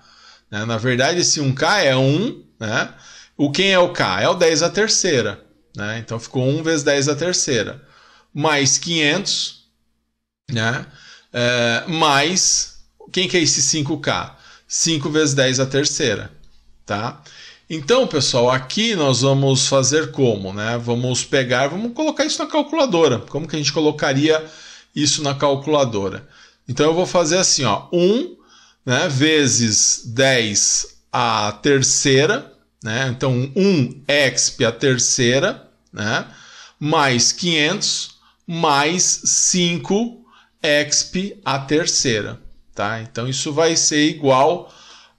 Né? Na verdade, esse 1K é 1, né? O quem é o K? É o 10 a terceira, né? Então ficou 1 vezes 10 a terceira, mais 500, né? É, mais, quem que é esse 5K? 5 vezes 10 a terceira, tá? Então, pessoal, aqui nós vamos fazer como, né? Vamos pegar, vamos colocar isso na calculadora. Como que a gente colocaria isso na calculadora? Então eu vou fazer assim, ó, 1, né, vezes 10 a terceira, né? Então 1 exp a terceira, né? Mais 500 mais 5 exp a terceira. Tá? Então isso vai ser igual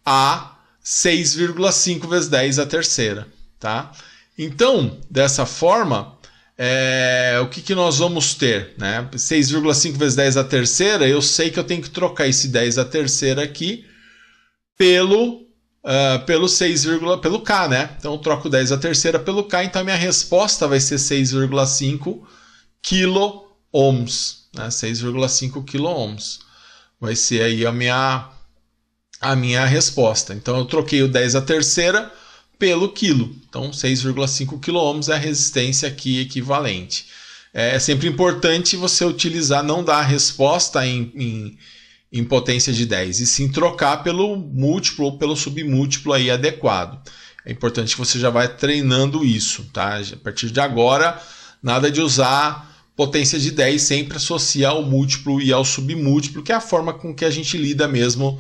a 6,5 vezes 10 a terceira. Tá? Então, dessa forma, é, o que, que nós vamos ter? Né? 6,5 vezes 10 a terceira, eu sei que eu tenho que trocar esse 10 a terceira aqui pelo, uh, pelo 6, pelo K, né? Então eu troco 10 a terceira pelo K, então a minha resposta vai ser 6,5 kilo ohms, né? 6,5 kilo ohms. Vai ser aí a minha, a minha resposta. Então eu troquei o 10 a terceira pelo quilo. Então 6,5 kilo é a resistência aqui equivalente. É, é sempre importante você utilizar, não dar a resposta em, em, em potência de 10, e sim trocar pelo múltiplo ou pelo submúltiplo aí adequado. É importante que você já vá treinando isso, tá? A partir de agora, nada de usar potência de 10 sempre associa ao múltiplo e ao submúltiplo, que é a forma com que a gente lida mesmo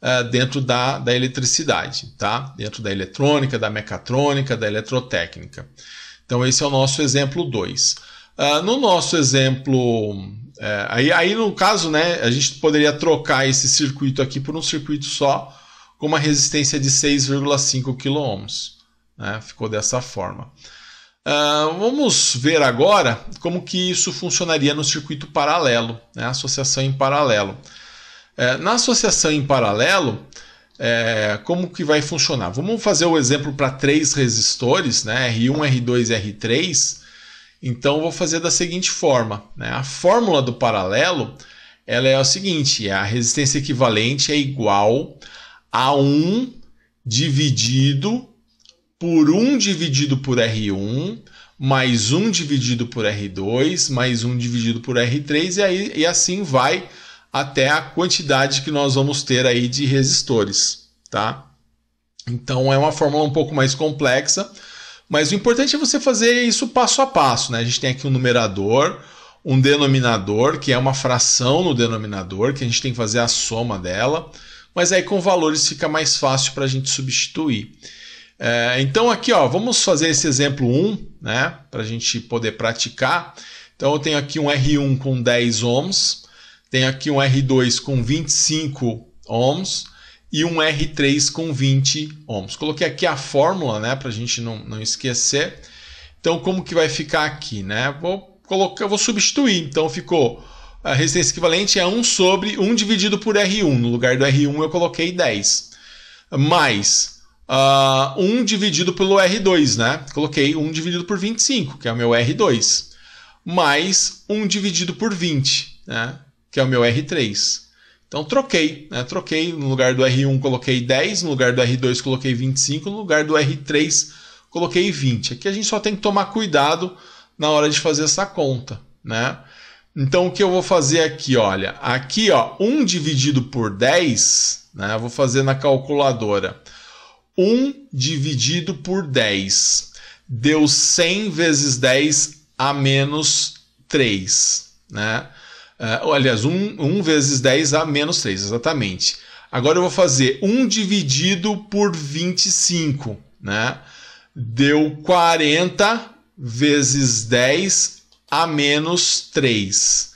uh, dentro da, da eletricidade, tá? Dentro da eletrônica, da mecatrônica, da eletrotécnica. Então, esse é o nosso exemplo 2. Uh, ah, no nosso exemplo. É, aí, aí, no caso, né, a gente poderia trocar esse circuito aqui por um circuito só com uma resistência de 6,5 kΩ. Né? Ficou dessa forma. Uh, vamos ver agora como que isso funcionaria no circuito paralelo, né? associação em paralelo. É, na associação em paralelo, é, como que vai funcionar? Vamos fazer o exemplo para três resistores, né? R1, R2 e R3. Então, vou fazer da seguinte forma. Né? A fórmula do paralelo ela é o seguinte, a resistência equivalente é igual a 1 dividido por 1 dividido por R1, mais 1 dividido por R2, mais 1 dividido por R3, e, aí, e assim vai até a quantidade que nós vamos ter aí de resistores, tá? Então é uma fórmula um pouco mais complexa, mas o importante é você fazer isso passo a passo, né? A gente tem aqui um numerador, um denominador, que é uma fração no denominador, que a gente tem que fazer a soma dela, mas aí com valores fica mais fácil para a gente substituir. É, então aqui ó, vamos fazer esse exemplo 1, né, para a gente poder praticar. Então eu tenho aqui um R1 com 10 ohms, tenho aqui um R2 com 25 ohms e um R3 com 20 ohms. Coloquei aqui a fórmula, né, para a gente não, não esquecer. Então como que vai ficar aqui, né? Vou colocar, vou substituir. Então ficou a resistência equivalente é 1 sobre 1 dividido por R1. No lugar do R1 eu coloquei 10. Mais uh, ah, 1 dividido pelo R2, né? Coloquei 1 dividido por 25, que é o meu R2, mais 1 dividido por 20, né? que é o meu R3. Então troquei, né? troquei, no lugar do R1 coloquei 10, no lugar do R2 coloquei 25, no lugar do R3 coloquei 20. Aqui a gente só tem que tomar cuidado na hora de fazer essa conta, né? Então o que eu vou fazer aqui, olha, aqui ó, 1 dividido por 10, né? Eu vou fazer na calculadora. 1 dividido por 10. Deu 100 vezes 10 a menos 3. Né? Uh, aliás, 1, 1 vezes 10 a menos 3, exatamente. Agora eu vou fazer 1 dividido por 25. Né? Deu 40 vezes 10 a menos 3.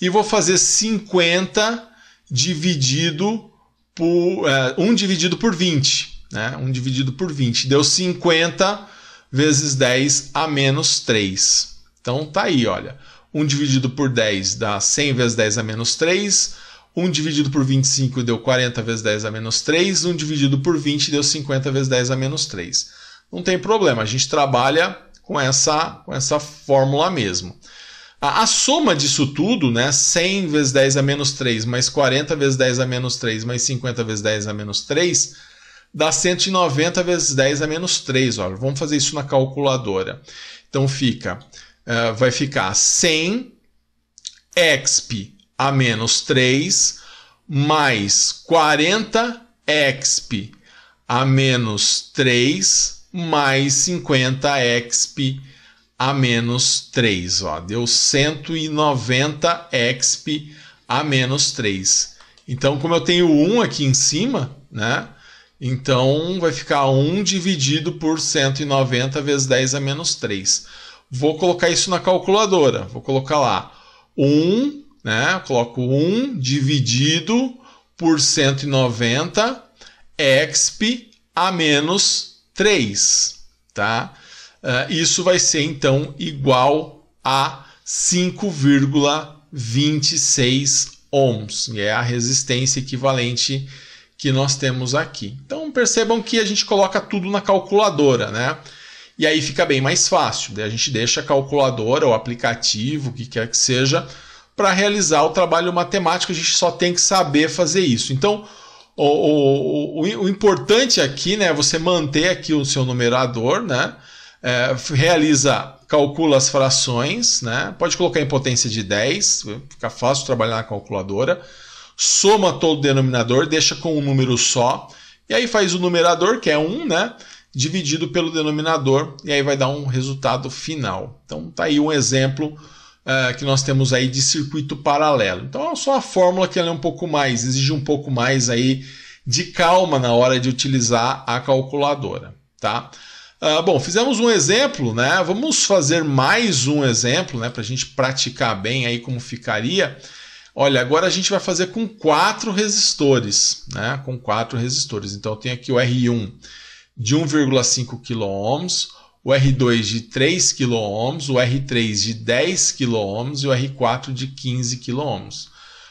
E vou fazer 50 dividido por é, uh, 1 dividido por 20. Né? 1 dividido por 20 deu 50 vezes 10 a menos 3. Então tá aí, olha. 1 dividido por 10 dá 100 vezes 10 a menos 3. 1 dividido por 25 deu 40 vezes 10 a menos 3. 1 dividido por 20 deu 50 vezes 10 a menos 3. Não tem problema, a gente trabalha com essa, com essa fórmula mesmo. A, a soma disso tudo, né, 100 vezes 10 a menos 3, mais 40 vezes 10 a menos 3, mais 50 vezes 10 a menos 3, dá 190 vezes 10 a menos 3. Ó. Vamos fazer isso na calculadora. Então fica, uh, vai ficar 100 exp a menos 3 mais 40 exp a menos 3 mais 50 exp a menos 3. Ó. Deu 190 exp a menos 3. Então, como eu tenho 1 aqui em cima, né? Então vai ficar 1 dividido por 190 vezes 10 a é menos 3. Vou colocar isso na calculadora. Vou colocar lá 1, né? Eu coloco 1 dividido por 190 exp a menos 3, tá? Uh, isso vai ser então igual a 5,26 ohms, e é a resistência equivalente que nós temos aqui. Então percebam que a gente coloca tudo na calculadora, né? E aí fica bem mais fácil. a gente deixa a calculadora, o aplicativo, o que quer que seja, para realizar o trabalho matemático. A gente só tem que saber fazer isso. Então o, o, o, o importante aqui né, é você manter aqui o seu numerador, né? É, realiza, calcula as frações, né? Pode colocar em potência de 10, fica fácil trabalhar na calculadora soma todo o denominador, deixa com um número só, e aí faz o numerador, que é 1, né? Dividido pelo denominador, e aí vai dar um resultado final. Então tá aí um exemplo uh, que nós temos aí de circuito paralelo. Então é só a fórmula que ela é um pouco mais, exige um pouco mais aí de calma na hora de utilizar a calculadora, tá? Uh, bom, fizemos um exemplo, né? Vamos fazer mais um exemplo, né? Para a gente praticar bem aí como ficaria. Olha, agora a gente vai fazer com quatro resistores, né? Com quatro resistores. Então tem aqui o R1 de 1,5 kΩ, o R2 de 3 kΩ, o R3 de 10 kΩ e o R4 de 15 kΩ.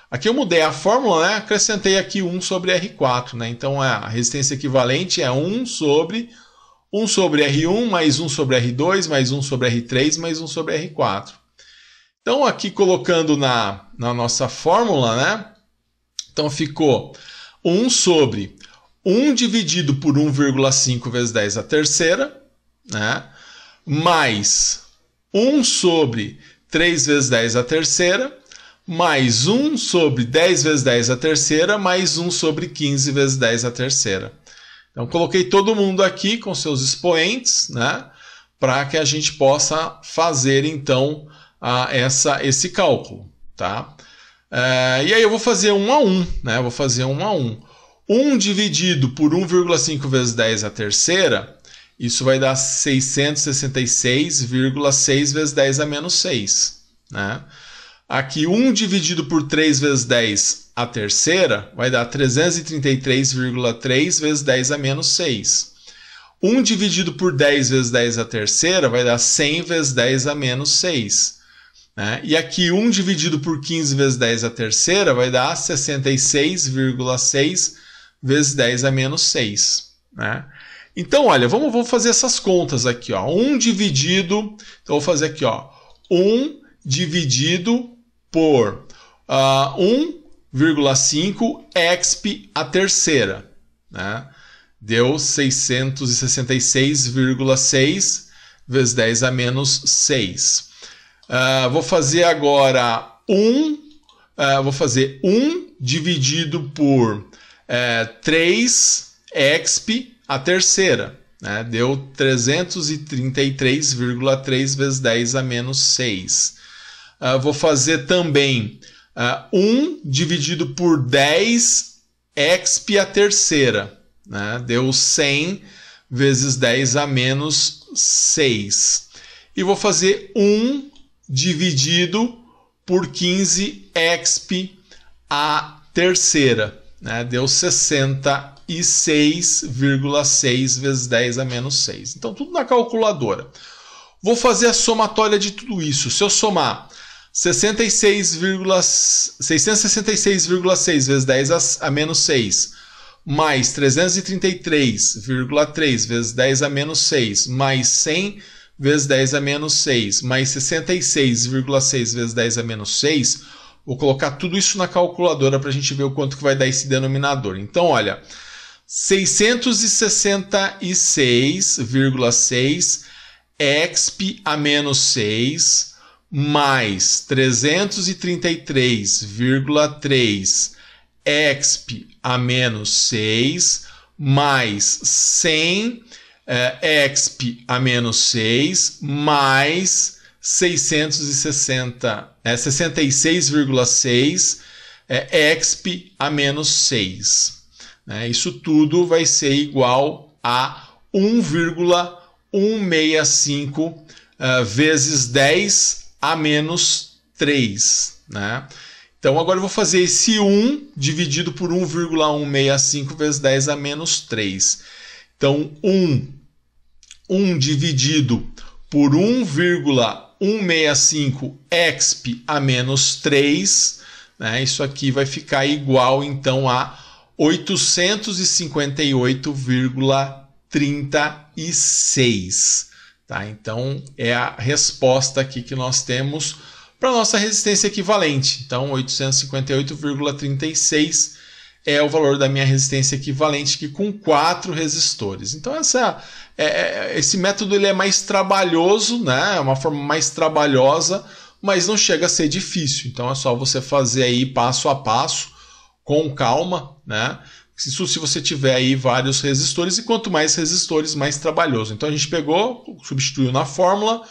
Aqui eu mudei a fórmula, né? acrescentei aqui 1 sobre R4, né? então a resistência equivalente é 1 sobre 1 sobre R1, mais 1 sobre R2, mais 1 sobre R3, mais 1 sobre R4. Então, aqui colocando na, na nossa fórmula, né? Então ficou 1 sobre 1 dividido por 1,5 vezes 10 a terceira, né? Mais 1 sobre 3 vezes 10 a terceira, mais 1 sobre 10 vezes 10 a terceira, mais 1 sobre 15 vezes 10 a terceira. Então coloquei todo mundo aqui com seus expoentes, né? Para que a gente possa fazer então a essa, esse cálculo, tá? Uh, e aí eu vou fazer 1 um a 1, um, né? vou fazer 1 um a 1. 1 dividido por 1,5 vezes 10 a terceira, isso vai dar 666,6 vezes 10 a menos 6, né? Aqui 1 dividido por 3 vezes 10 a terceira vai dar 333,3 vezes 10 a menos 6. 1 dividido por 10 vezes 10 a terceira vai dar 100 vezes 10 a menos 6. Né? E aqui 1 dividido por 15 vezes 10 a terceira vai dar 66,6 vezes 10 a menos 6. Né? Então, olha, vamos, vamos fazer essas contas aqui. Ó. 1 dividido, então vou fazer aqui, ó, 1 dividido por uh, ah, 1,5 exp a terceira. Né? Deu 666,6 vezes 10 a menos 6. Ah, vou fazer agora 1, um, uh, vou fazer 1 um dividido por uh, eh, 3 exp a terceira. Né? Deu 333,3 vezes 10 a menos 6. Uh, ah, vou fazer também uh, 1 dividido por 10 exp a terceira. Né? Deu 100 vezes 10 a menos 6. E vou fazer 1 dividido por 15 exp a terceira, né? Deu 66,6 vezes 10 a menos 6. Então, tudo na calculadora. Vou fazer a somatória de tudo isso. Se eu somar 66, 666,6 vezes 10 a, a menos 6, mais 333,3 vezes 10 a menos 6, mais 100 vezes 10 a menos 6 mais 66,6 vezes 10 a menos 6, vou colocar tudo isso na calculadora para a gente ver o quanto que vai dar esse denominador. Então, olha, 666,6 exp a menos 6 mais 333,3 exp a menos 6 mais 100 é, exp a menos 6 mais 660, é 66,6 é, exp a menos 6. Né? Isso tudo vai ser igual a 1,165 uh, é, vezes 10 a menos 3. Né? Então agora eu vou fazer esse 1 dividido por 1,165 vezes 10 a menos 3. Então, 1, 1 dividido por 1,165 exp a menos 3, né? isso aqui vai ficar igual então a 858,36. Tá? Então, é a resposta aqui que nós temos para nossa resistência equivalente. Então, 858,36 é o valor da minha resistência equivalente, que com quatro resistores. Então, essa, é, é, é, esse método ele é mais trabalhoso, né? é uma forma mais trabalhosa, mas não chega a ser difícil. Então, é só você fazer aí passo a passo, com calma, né? Isso se você tiver aí vários resistores, e quanto mais resistores, mais trabalhoso. Então a gente pegou, substituiu na fórmula,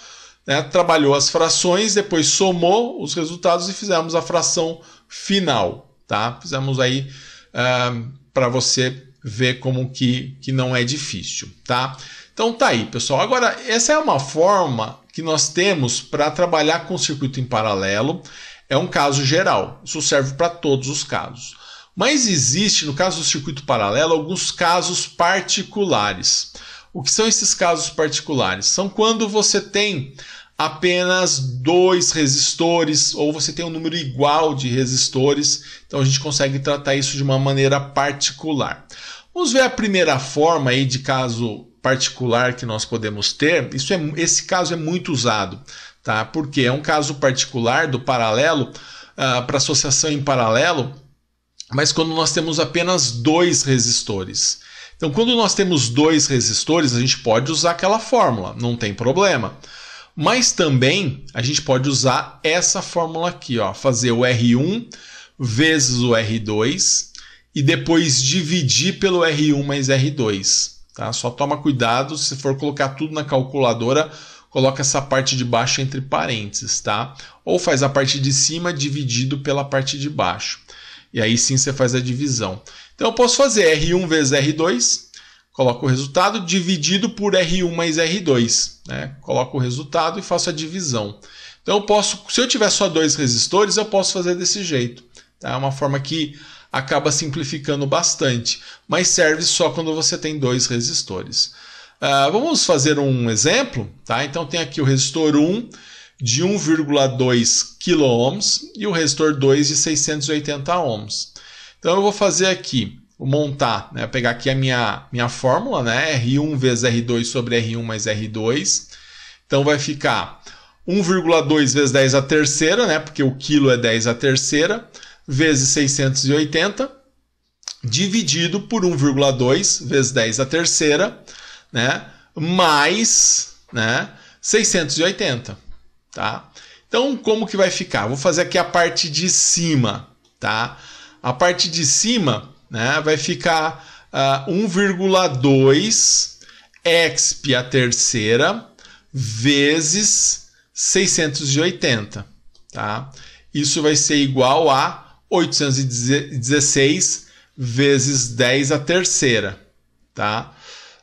né, trabalhou as frações, depois somou os resultados e fizemos a fração final. Tá? Fizemos aí uh, ehm, para você ver como que, que não é difícil, tá? Então tá aí, pessoal. Agora, essa é uma forma que nós temos para trabalhar com circuito em paralelo. É um caso geral, isso serve para todos os casos. Mas existe, no caso do circuito paralelo, alguns casos particulares. O que são esses casos particulares? São quando você tem apenas dois resistores, ou você tem um número igual de resistores, então a gente consegue tratar isso de uma maneira particular. Vamos ver a primeira forma aí de caso particular que nós podemos ter. Isso é, esse caso é muito usado, tá? Porque é um caso particular do paralelo uh, ah, para associação em paralelo, mas quando nós temos apenas dois resistores. Então, quando nós temos dois resistores, a gente pode usar aquela fórmula, não tem problema. Mas também a gente pode usar essa fórmula aqui, ó, fazer o R1 vezes o R2 e depois dividir pelo R1 mais R2. Tá? Só toma cuidado, se for colocar tudo na calculadora, coloca essa parte de baixo entre parênteses, tá? Ou faz a parte de cima dividido pela parte de baixo. E aí sim você faz a divisão. Então eu posso fazer R1 vezes R2, Coloco o resultado dividido por R1 mais R2. Né? Coloco o resultado e faço a divisão. Então, eu posso, se eu tiver só dois resistores, eu posso fazer desse jeito. Tá? É uma forma que acaba simplificando bastante, mas serve só quando você tem dois resistores. Uh, vamos fazer um exemplo, tá? Então tem aqui o resistor 1 de 1,2 kΩ e o resistor 2 de 680 ohms. Então eu vou fazer aqui montar, né? pegar aqui a minha, minha fórmula, né? R1 vezes R2 sobre R1 mais R2. Então vai ficar 1,2 vezes 10 a terceira, né? Porque o quilo é 10 a terceira, vezes 680, dividido por 1,2 vezes 10 a terceira, né? Mais, né? 680, tá? Então, como que vai ficar? Vou fazer aqui a parte de cima, tá? A parte de cima, né? Vai ficar uh, ah, 1,2 exp a terceira vezes 680, tá? Isso vai ser igual a 816 vezes 10 a terceira, tá?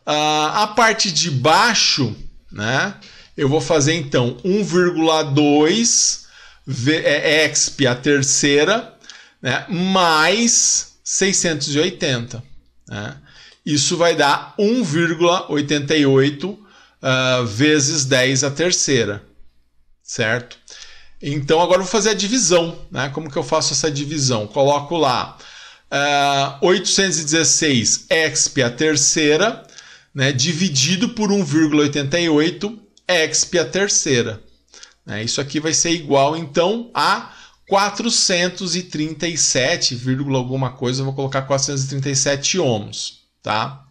Uh, a parte de baixo, né? Eu vou fazer então 1,2 é, exp a terceira, né? Mais 680. Né? Isso vai dar 1,88 uh, ah, vezes 10 a terceira, certo? Então agora eu vou fazer a divisão, né? Como que eu faço essa divisão? Coloco lá uh, ah, 816 exp a terceira, né? Dividido por 1,88 exp a terceira. Né? Isso aqui vai ser igual então a 437, alguma coisa, eu vou colocar 437 ohms, tá?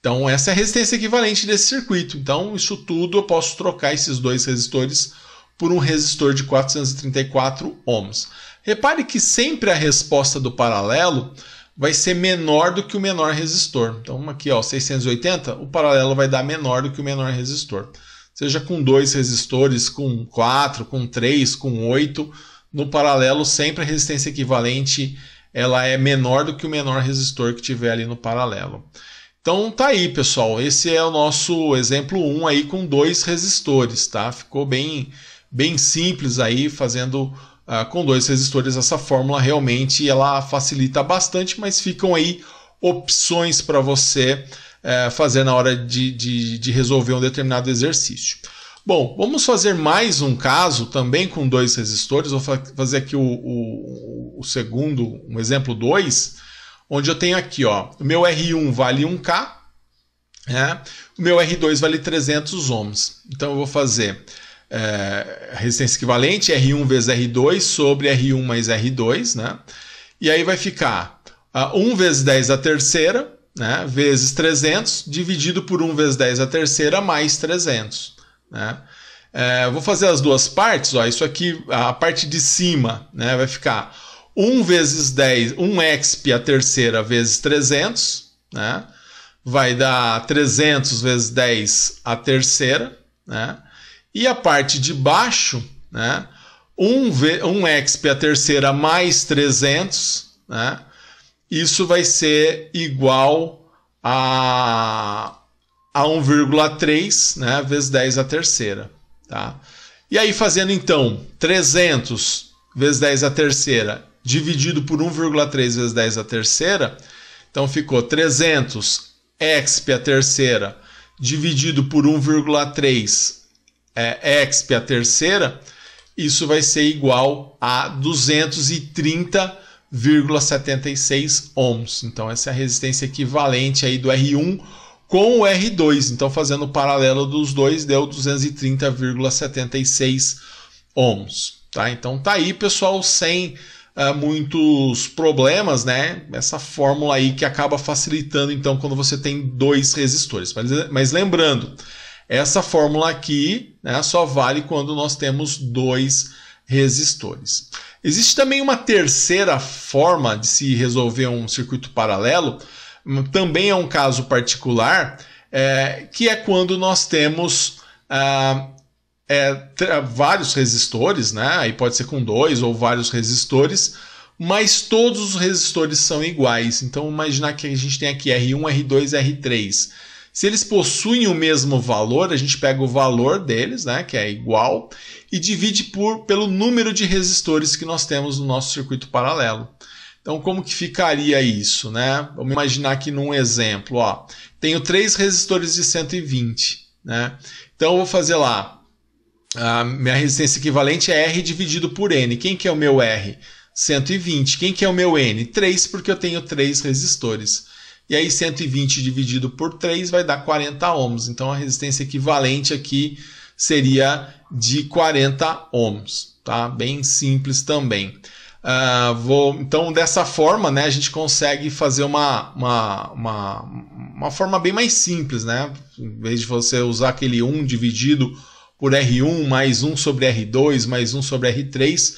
Então essa é a resistência equivalente desse circuito. Então isso tudo eu posso trocar esses dois resistores por um resistor de 434 ohms. Repare que sempre a resposta do paralelo vai ser menor do que o menor resistor. Então aqui, ó, 680, o paralelo vai dar menor do que o menor resistor. Seja com dois resistores, com quatro, com três, com oito, no paralelo, sempre a resistência equivalente ela é menor do que o menor resistor que tiver ali no paralelo. Então tá aí, pessoal. Esse é o nosso exemplo 1 aí com dois resistores, tá? Ficou bem, bem simples aí fazendo uh, com dois resistores essa fórmula realmente ela facilita bastante, mas ficam aí opções para você uh, fazer na hora de, de, de resolver um determinado exercício. Bom, vamos fazer mais um caso também com dois resistores. Vou fazer aqui o, o, o, segundo, um exemplo 2, onde eu tenho aqui, ó, o meu R1 vale 1K, né? o meu R2 vale 300 ohms. Então eu vou fazer é, resistência equivalente R1 vezes R2 sobre R1 mais R2, né? E aí vai ficar uh, 1 vezes 10 a terceira, né? Vezes 300, dividido por 1 vezes 10 a terceira mais 300. Né? É, vou fazer as duas partes, ó, isso aqui, a parte de cima, né, vai ficar 1 vezes 10, 1 exp a terceira vezes 300, né, vai dar 300 vezes 10 a terceira, né, e a parte de baixo, né, 1, ve, 1 exp a terceira mais 300, né, isso vai ser igual a a 1,3 né, vezes 10 a terceira. Tá? E aí, fazendo então 300 vezes 10 a terceira dividido por 1,3 vezes 10 a terceira, então ficou 300 exp a terceira dividido por 1,3 é, exp a terceira, isso vai ser igual a 230,76 ohms. Então essa é a resistência equivalente aí do R1 com o R2. Então, fazendo o paralelo dos dois, deu 230,76 ohms. Tá? Então, tá aí, pessoal, sem uh, muitos problemas, né? Essa fórmula aí que acaba facilitando, então, quando você tem dois resistores. Mas, mas lembrando, essa fórmula aqui né, só vale quando nós temos dois resistores. Existe também uma terceira forma de se resolver um circuito paralelo, também é um caso particular, é, que é quando nós temos ah, é, vários resistores, né? Aí pode ser com dois ou vários resistores, mas todos os resistores são iguais. Então imaginar que a gente tem aqui R1, R2, R3. Se eles possuem o mesmo valor, a gente pega o valor deles, né, que é igual, e divide por, pelo número de resistores que nós temos no nosso circuito paralelo. Então, como que ficaria isso, né? Vamos imaginar aqui num exemplo, ó. Tenho três resistores de 120, né? Então, eu vou fazer lá. A minha resistência equivalente é R dividido por N. Quem que é o meu R? 120. Quem que é o meu N? 3, porque eu tenho três resistores. E aí, 120 dividido por 3 vai dar 40 ohms. Então, a resistência equivalente aqui seria de 40 ohms, tá? Bem simples também. Uh, vou, então, dessa forma, né, a gente consegue fazer uma, uma, uma, uma forma bem mais simples, né? Em vez de você usar aquele 1 dividido por R1 mais 1 sobre R2 mais 1 sobre R3,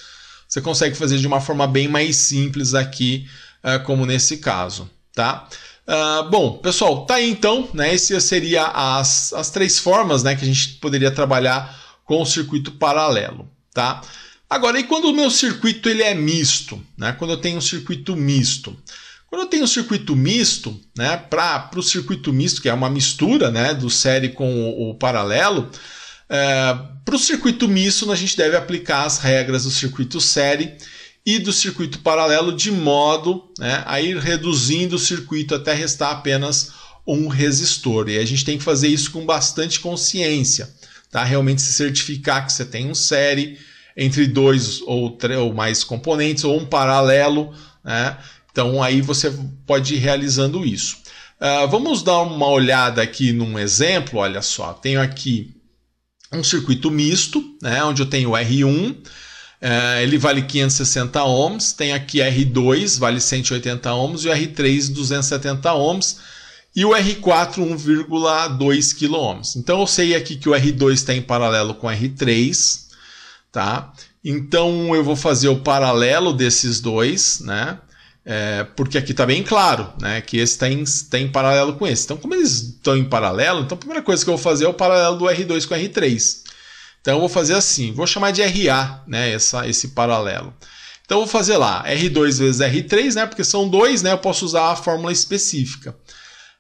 você consegue fazer de uma forma bem mais simples aqui, uh, como nesse caso, tá? Uh, bom, pessoal, tá aí então, né? Essas seriam as, as três formas né, que a gente poderia trabalhar com o circuito paralelo, tá? Agora, e quando o meu circuito ele é misto, né? Quando eu tenho um circuito misto. Quando eu tenho um circuito misto, né, para o circuito misto, que é uma mistura né, do série com o, o paralelo, é, para o circuito misto a gente deve aplicar as regras do circuito série e do circuito paralelo de modo né, a ir reduzindo o circuito até restar apenas um resistor. E a gente tem que fazer isso com bastante consciência, tá? Realmente se certificar que você tem um série entre dois ou, ou mais componentes, ou um paralelo. Né? Então aí você pode ir realizando isso. Uh, vamos dar uma olhada aqui num exemplo. Olha só, tenho aqui um circuito misto, né, onde eu tenho R1, uh, é, ele vale 560 ohms, tem aqui R2, vale 180 ohms, e o R3, 270 ohms, e o R4, 1,2 kΩ. Então eu sei aqui que o R2 está em paralelo com o R3, tá? Então eu vou fazer o paralelo desses dois, né? É, porque aqui está bem claro, né? Que esse tem em, tá em paralelo com esse. Então, como eles estão em paralelo, então a primeira coisa que eu vou fazer é o paralelo do R2 com R3. Então eu vou fazer assim, vou chamar de RA, né? Essa, esse paralelo. Então eu vou fazer lá R2 vezes R3, né? Porque são dois, né? Eu posso usar a fórmula específica.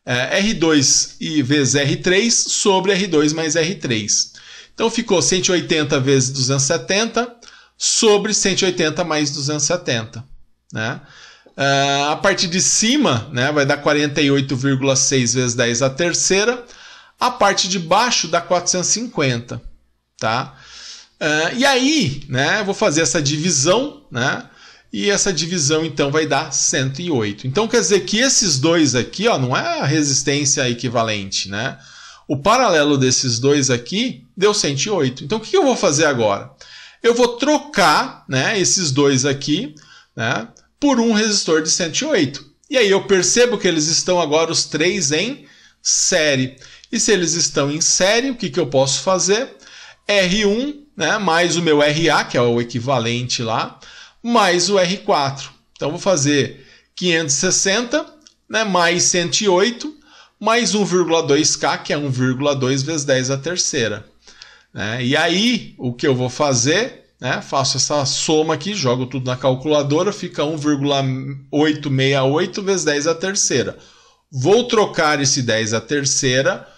É, R2 e vezes R3 sobre R2 mais R3. Então ficou 180 vezes 270 sobre 180 mais 270. Né? Uh, a parte de cima né, vai dar 48,6 vezes 10 a terceira. A parte de baixo dá 450. Tá? Uh, e aí, né, vou fazer essa divisão, né? E essa divisão então vai dar 108. Então quer dizer que esses dois aqui, ó, não é a resistência equivalente, né? O paralelo desses dois aqui deu 108. Então o que eu vou fazer agora? Eu vou trocar né, esses dois aqui né, por um resistor de 108. E aí eu percebo que eles estão agora os três em série. E se eles estão em série, o que, que eu posso fazer? R1 né, mais o meu RA, que é o equivalente lá, mais o R4. Então vou fazer 560 né, mais 108 mais 1,2K, que é 1,2 vezes 10 a terceira. Né? E aí, o que eu vou fazer? Né? Faço essa soma aqui, jogo tudo na calculadora, fica 1,868 vezes 10 a terceira. Vou trocar esse 10 a terceira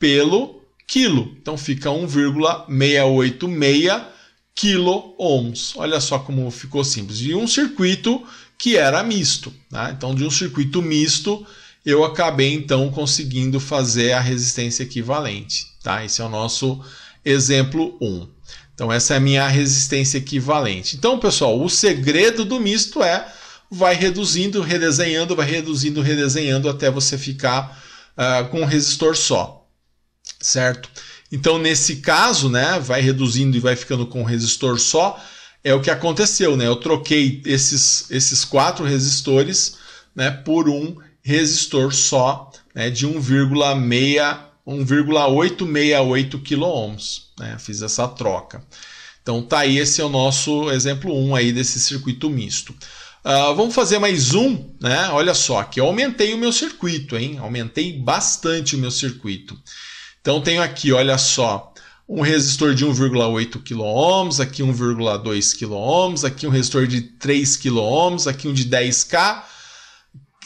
pelo quilo. Então fica 1,686 quilo ohms. Olha só como ficou simples. E um circuito que era misto. Né? Então, de um circuito misto, eu acabei então conseguindo fazer a resistência equivalente. Tá? Esse é o nosso Exemplo 1. Então, essa é a minha resistência equivalente. Então, pessoal, o segredo do misto é vai reduzindo, redesenhando, vai reduzindo, redesenhando até você ficar uh, com um resistor só, certo? Então, nesse caso, né, vai reduzindo e vai ficando com um resistor só, é o que aconteceu, né? Eu troquei esses, esses quatro resistores né, por um resistor só né, de 1,6 1,868 kOhms. Né? Fiz essa troca. Então tá aí, esse é o nosso exemplo 1 aí desse circuito misto. Uh, vamos fazer mais um, né? Olha só, que eu aumentei o meu circuito, hein? Aumentei bastante o meu circuito. Então tenho aqui, olha só, um resistor de 1,8 kΩ, aqui 1,2 kΩ, aqui um resistor de 3 kΩ, aqui um de 10K,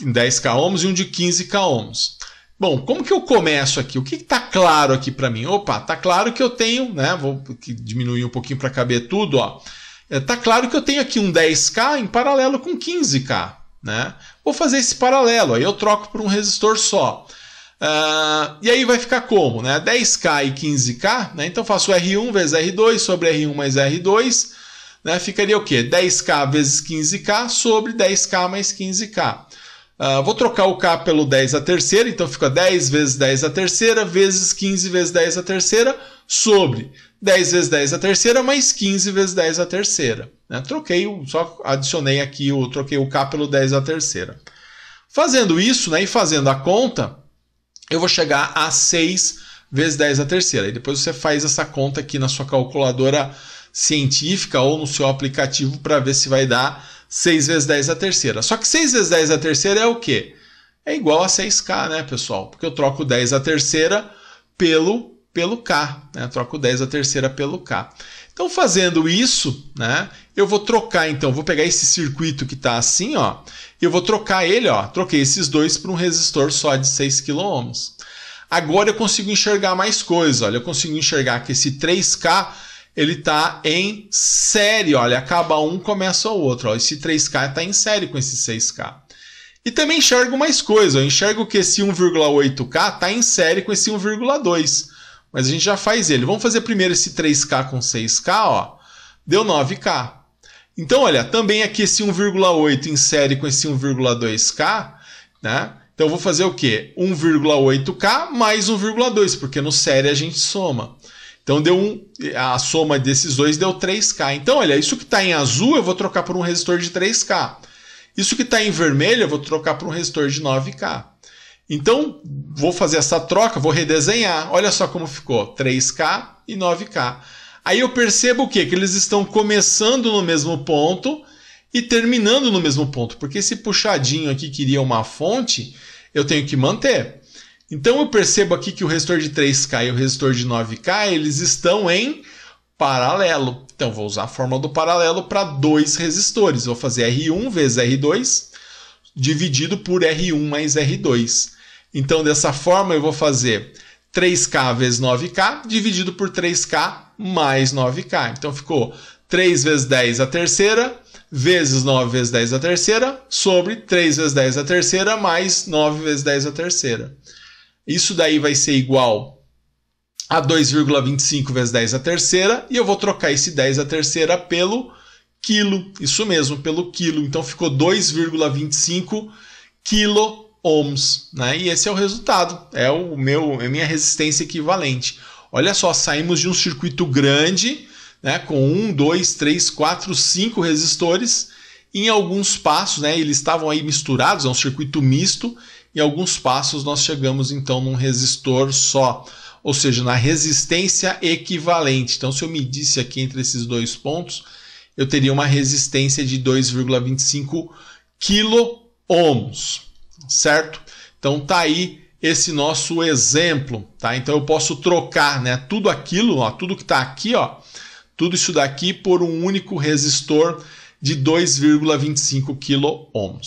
10 k ohms e um de 15 k ohms. Bom, como que eu começo aqui? O que está claro aqui para mim? Opa, tá claro que eu tenho, né? Vou diminuir um pouquinho para caber tudo, ó. É, tá claro que eu tenho aqui um 10K em paralelo com 15K, né? Vou fazer esse paralelo, aí eu troco por um resistor só. Uh, e aí vai ficar como, né? 10K e 15K, né? Então faço R1 vezes R2 sobre R1 mais R2, né? Ficaria o quê? 10K vezes 15K sobre 10K mais 15K. Uh, vou trocar o K pelo 10 a terceira, então fica 10 vezes 10 a terceira, vezes 15 vezes 10 a terceira, sobre 10 vezes 10 a terceira, mais 15 vezes 10 a terceira. Né? Troquei, só adicionei aqui, o, troquei o K pelo 10 a terceira. Fazendo isso né, e fazendo a conta, eu vou chegar a 6 vezes 10 a terceira. E depois você faz essa conta aqui na sua calculadora científica ou no seu aplicativo para ver se vai dar 6 vezes 10 é a terceira. Só que 6 vezes 10 é a terceira é o quê? É igual a 6K, né, pessoal? Porque eu troco 10 a terceira pelo, pelo K, né? troco 10 a terceira pelo K. Então, fazendo isso, né, eu vou trocar, então, vou pegar esse circuito que está assim, ó, eu vou trocar ele, ó, troquei esses dois para um resistor só de 6 kΩ. Agora eu consigo enxergar mais coisas, olha, eu consigo enxergar que esse 3K ele tá em série. Olha, acaba um, começa o outro. Ó. Esse 3K tá em série com esse 6K. E também enxergo mais coisa. Eu enxergo que esse 1,8K tá em série com esse 1,2. Mas a gente já faz ele. Vamos fazer primeiro esse 3K com 6K, ó. Deu 9K. Então, olha, também aqui esse 1,8 em série com esse 1,2K, né? Então, eu vou fazer o quê? 1,8K mais 1,2, porque no série a gente soma. Então deu um, a soma desses dois deu 3K. Então, olha, isso que está em azul eu vou trocar por um resistor de 3K. Isso que está em vermelho eu vou trocar por um resistor de 9K. Então, vou fazer essa troca, vou redesenhar. Olha só como ficou: 3K e 9K. Aí eu percebo o quê? Que eles estão começando no mesmo ponto e terminando no mesmo ponto, porque esse puxadinho aqui queria uma fonte, eu tenho que manter. Então eu percebo aqui que o resistor de 3K e o resistor de 9K eles estão em paralelo. Então vou usar a fórmula do paralelo para dois resistores. Vou fazer R1 vezes R2 dividido por R1 mais R2. Então dessa forma eu vou fazer 3K vezes 9K dividido por 3K mais 9K. Então ficou 3 vezes 10 a terceira vezes 9 vezes 10 a terceira sobre 3 vezes 10 a terceira mais 9 vezes 10 a terceira. Isso daí vai ser igual a 2,25 vezes 10 a terceira, e eu vou trocar esse 10 a terceira pelo quilo, isso mesmo, pelo quilo. Então ficou 2,25 quilo ohms, né? E esse é o resultado, é o meu, é a minha resistência equivalente. Olha só, saímos de um circuito grande, né, com um, dois, três, quatro, cinco resistores. Em alguns passos, né, eles estavam aí misturados, é um circuito misto e alguns passos nós chegamos então num resistor só, ou seja, na resistência equivalente. Então, se eu medisse aqui entre esses dois pontos, eu teria uma resistência de 2,25 kΩ, certo? Então tá aí esse nosso exemplo, tá? Então eu posso trocar, né, tudo aquilo, ó, tudo que tá aqui, ó, tudo isso daqui por um único resistor de 2,25 kΩ,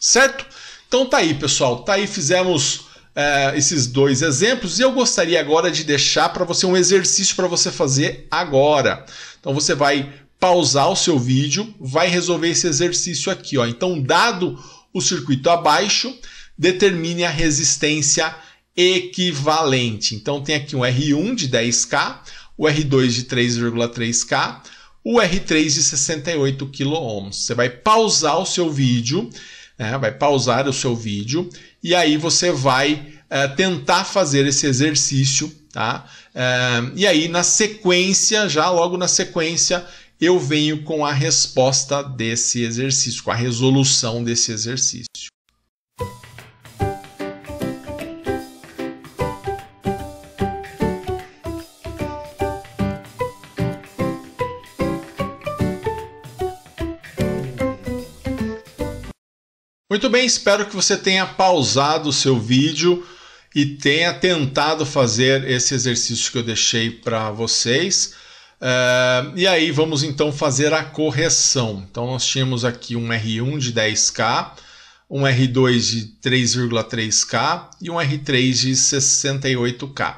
certo? Então tá aí, pessoal. Tá aí, fizemos é, esses dois exemplos e eu gostaria agora de deixar para você um exercício para você fazer agora. Então você vai pausar o seu vídeo, vai resolver esse exercício aqui, ó. Então, dado o circuito abaixo, determine a resistência equivalente. Então tem aqui um R1 de 10K, o R2 de 3,3K, o R3 de 68 kΩ. Você vai pausar o seu vídeo né? vai pausar o seu vídeo e aí você vai é, tentar fazer esse exercício, tá? É, e aí na sequência, já logo na sequência, eu venho com a resposta desse exercício, com a resolução desse exercício. Muito bem, espero que você tenha pausado o seu vídeo e tenha tentado fazer esse exercício que eu deixei para vocês. Eh, e aí vamos então fazer a correção. Então nós tínhamos aqui um R1 de 10K, um R2 de 3,3K e um R3 de 68K.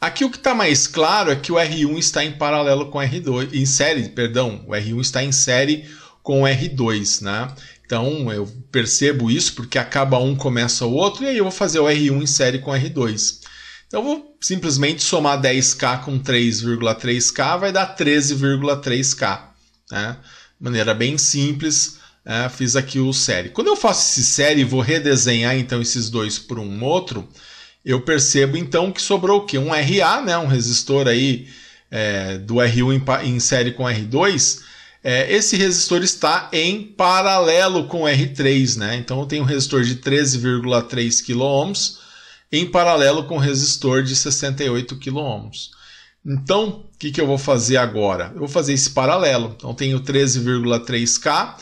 Aqui o que está mais claro é que o R1 está em paralelo com o R2, em série, perdão, o R1 está em série com o R2, né? Então eu percebo isso porque acaba um, começa o outro, e aí eu vou fazer o R1 em série com R2. Então eu vou simplesmente somar 10k com 3,3k, vai dar 13,3k. Né? maneira bem simples, é, fiz aqui o série. Quando eu faço esse série e vou redesenhar então esses dois por um outro, eu percebo então que sobrou o quê? Um RA, né? um resistor aí é, do R1 em, em série com R2, é, esse resistor está em paralelo com R3, né? Então eu tenho um resistor de 13,3 kΩ em paralelo com um resistor de 68 kΩ. Então, o que, que eu vou fazer agora? Eu vou fazer esse paralelo. Então, tenho 13,3K uh,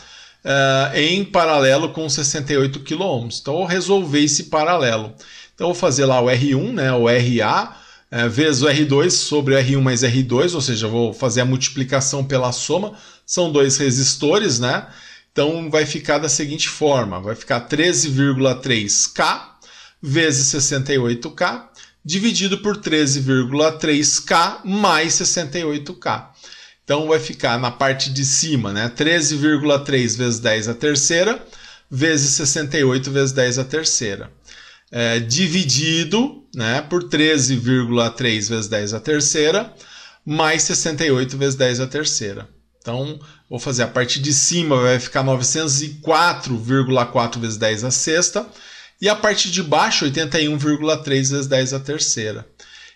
é, em paralelo com 68 kΩ. Então, eu resolver esse paralelo. Então, eu vou fazer lá o R1, né, o RA, uh, é, vezes o R2 sobre o R1 mais R2, ou seja, eu vou fazer a multiplicação pela soma são dois resistores, né? Então vai ficar da seguinte forma: vai ficar 13,3K vezes 68K dividido por 13,3K mais 68K. Então vai ficar na parte de cima, né? 13,3 vezes 10 a terceira vezes 68 vezes 10 a terceira. É, dividido né, por 13,3 vezes 10 a terceira mais 68 vezes 10 a terceira. Então, vou fazer a parte de cima, vai ficar 904,4 vezes 10 a sexta, e a parte de baixo, 81,3 vezes 10 a terceira.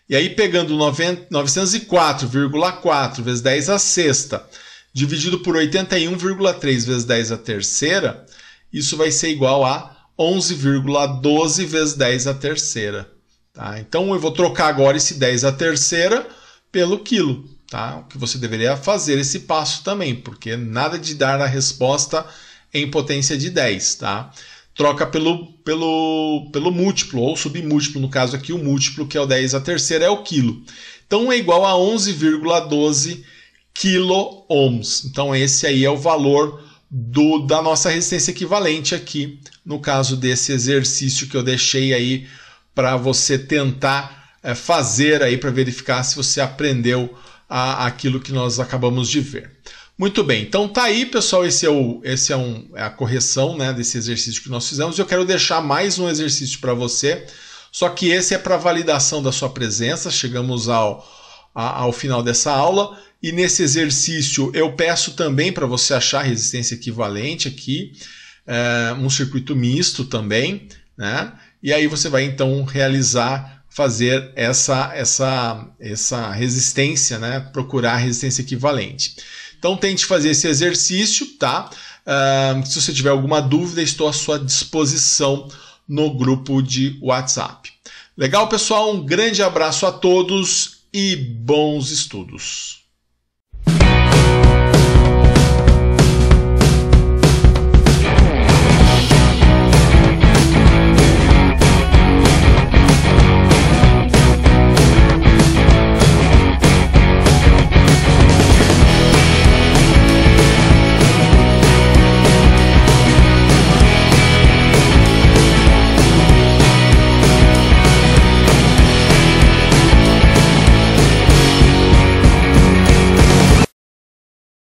E aí, pegando 904,4 vezes 10 a sexta, dividido por 81,3 vezes 10 a terceira, isso vai ser igual a 11,12 vezes 10 a terceira. Tá? Então, eu vou trocar agora esse 10 a terceira pelo quilo. Tá? Que você deveria fazer esse passo também, porque nada de dar a resposta em potência de 10, tá? Troca pelo, pelo, pelo múltiplo ou submúltiplo, no caso aqui o múltiplo que é o 10 a terceira é o quilo. Então é igual a 11,12 kilo ohms. Então esse aí é o valor do, da nossa resistência equivalente aqui, no caso desse exercício que eu deixei aí para você tentar é, fazer aí para verificar se você aprendeu a, aquilo que nós acabamos de ver. Muito bem, então tá aí, pessoal. Esse é, o, esse é, um, é a correção né, desse exercício que nós fizemos. Eu quero deixar mais um exercício para você, só que esse é para validação da sua presença. Chegamos ao, a, ao final dessa aula. E nesse exercício eu peço também para você achar resistência equivalente aqui, é, um circuito misto também, né? E aí você vai então realizar fazer essa, essa, essa resistência, né? procurar a resistência equivalente. Então tente fazer esse exercício, tá? Uh, se você tiver alguma dúvida, estou à sua disposição no grupo de WhatsApp. Legal, pessoal? Um grande abraço a todos e bons estudos!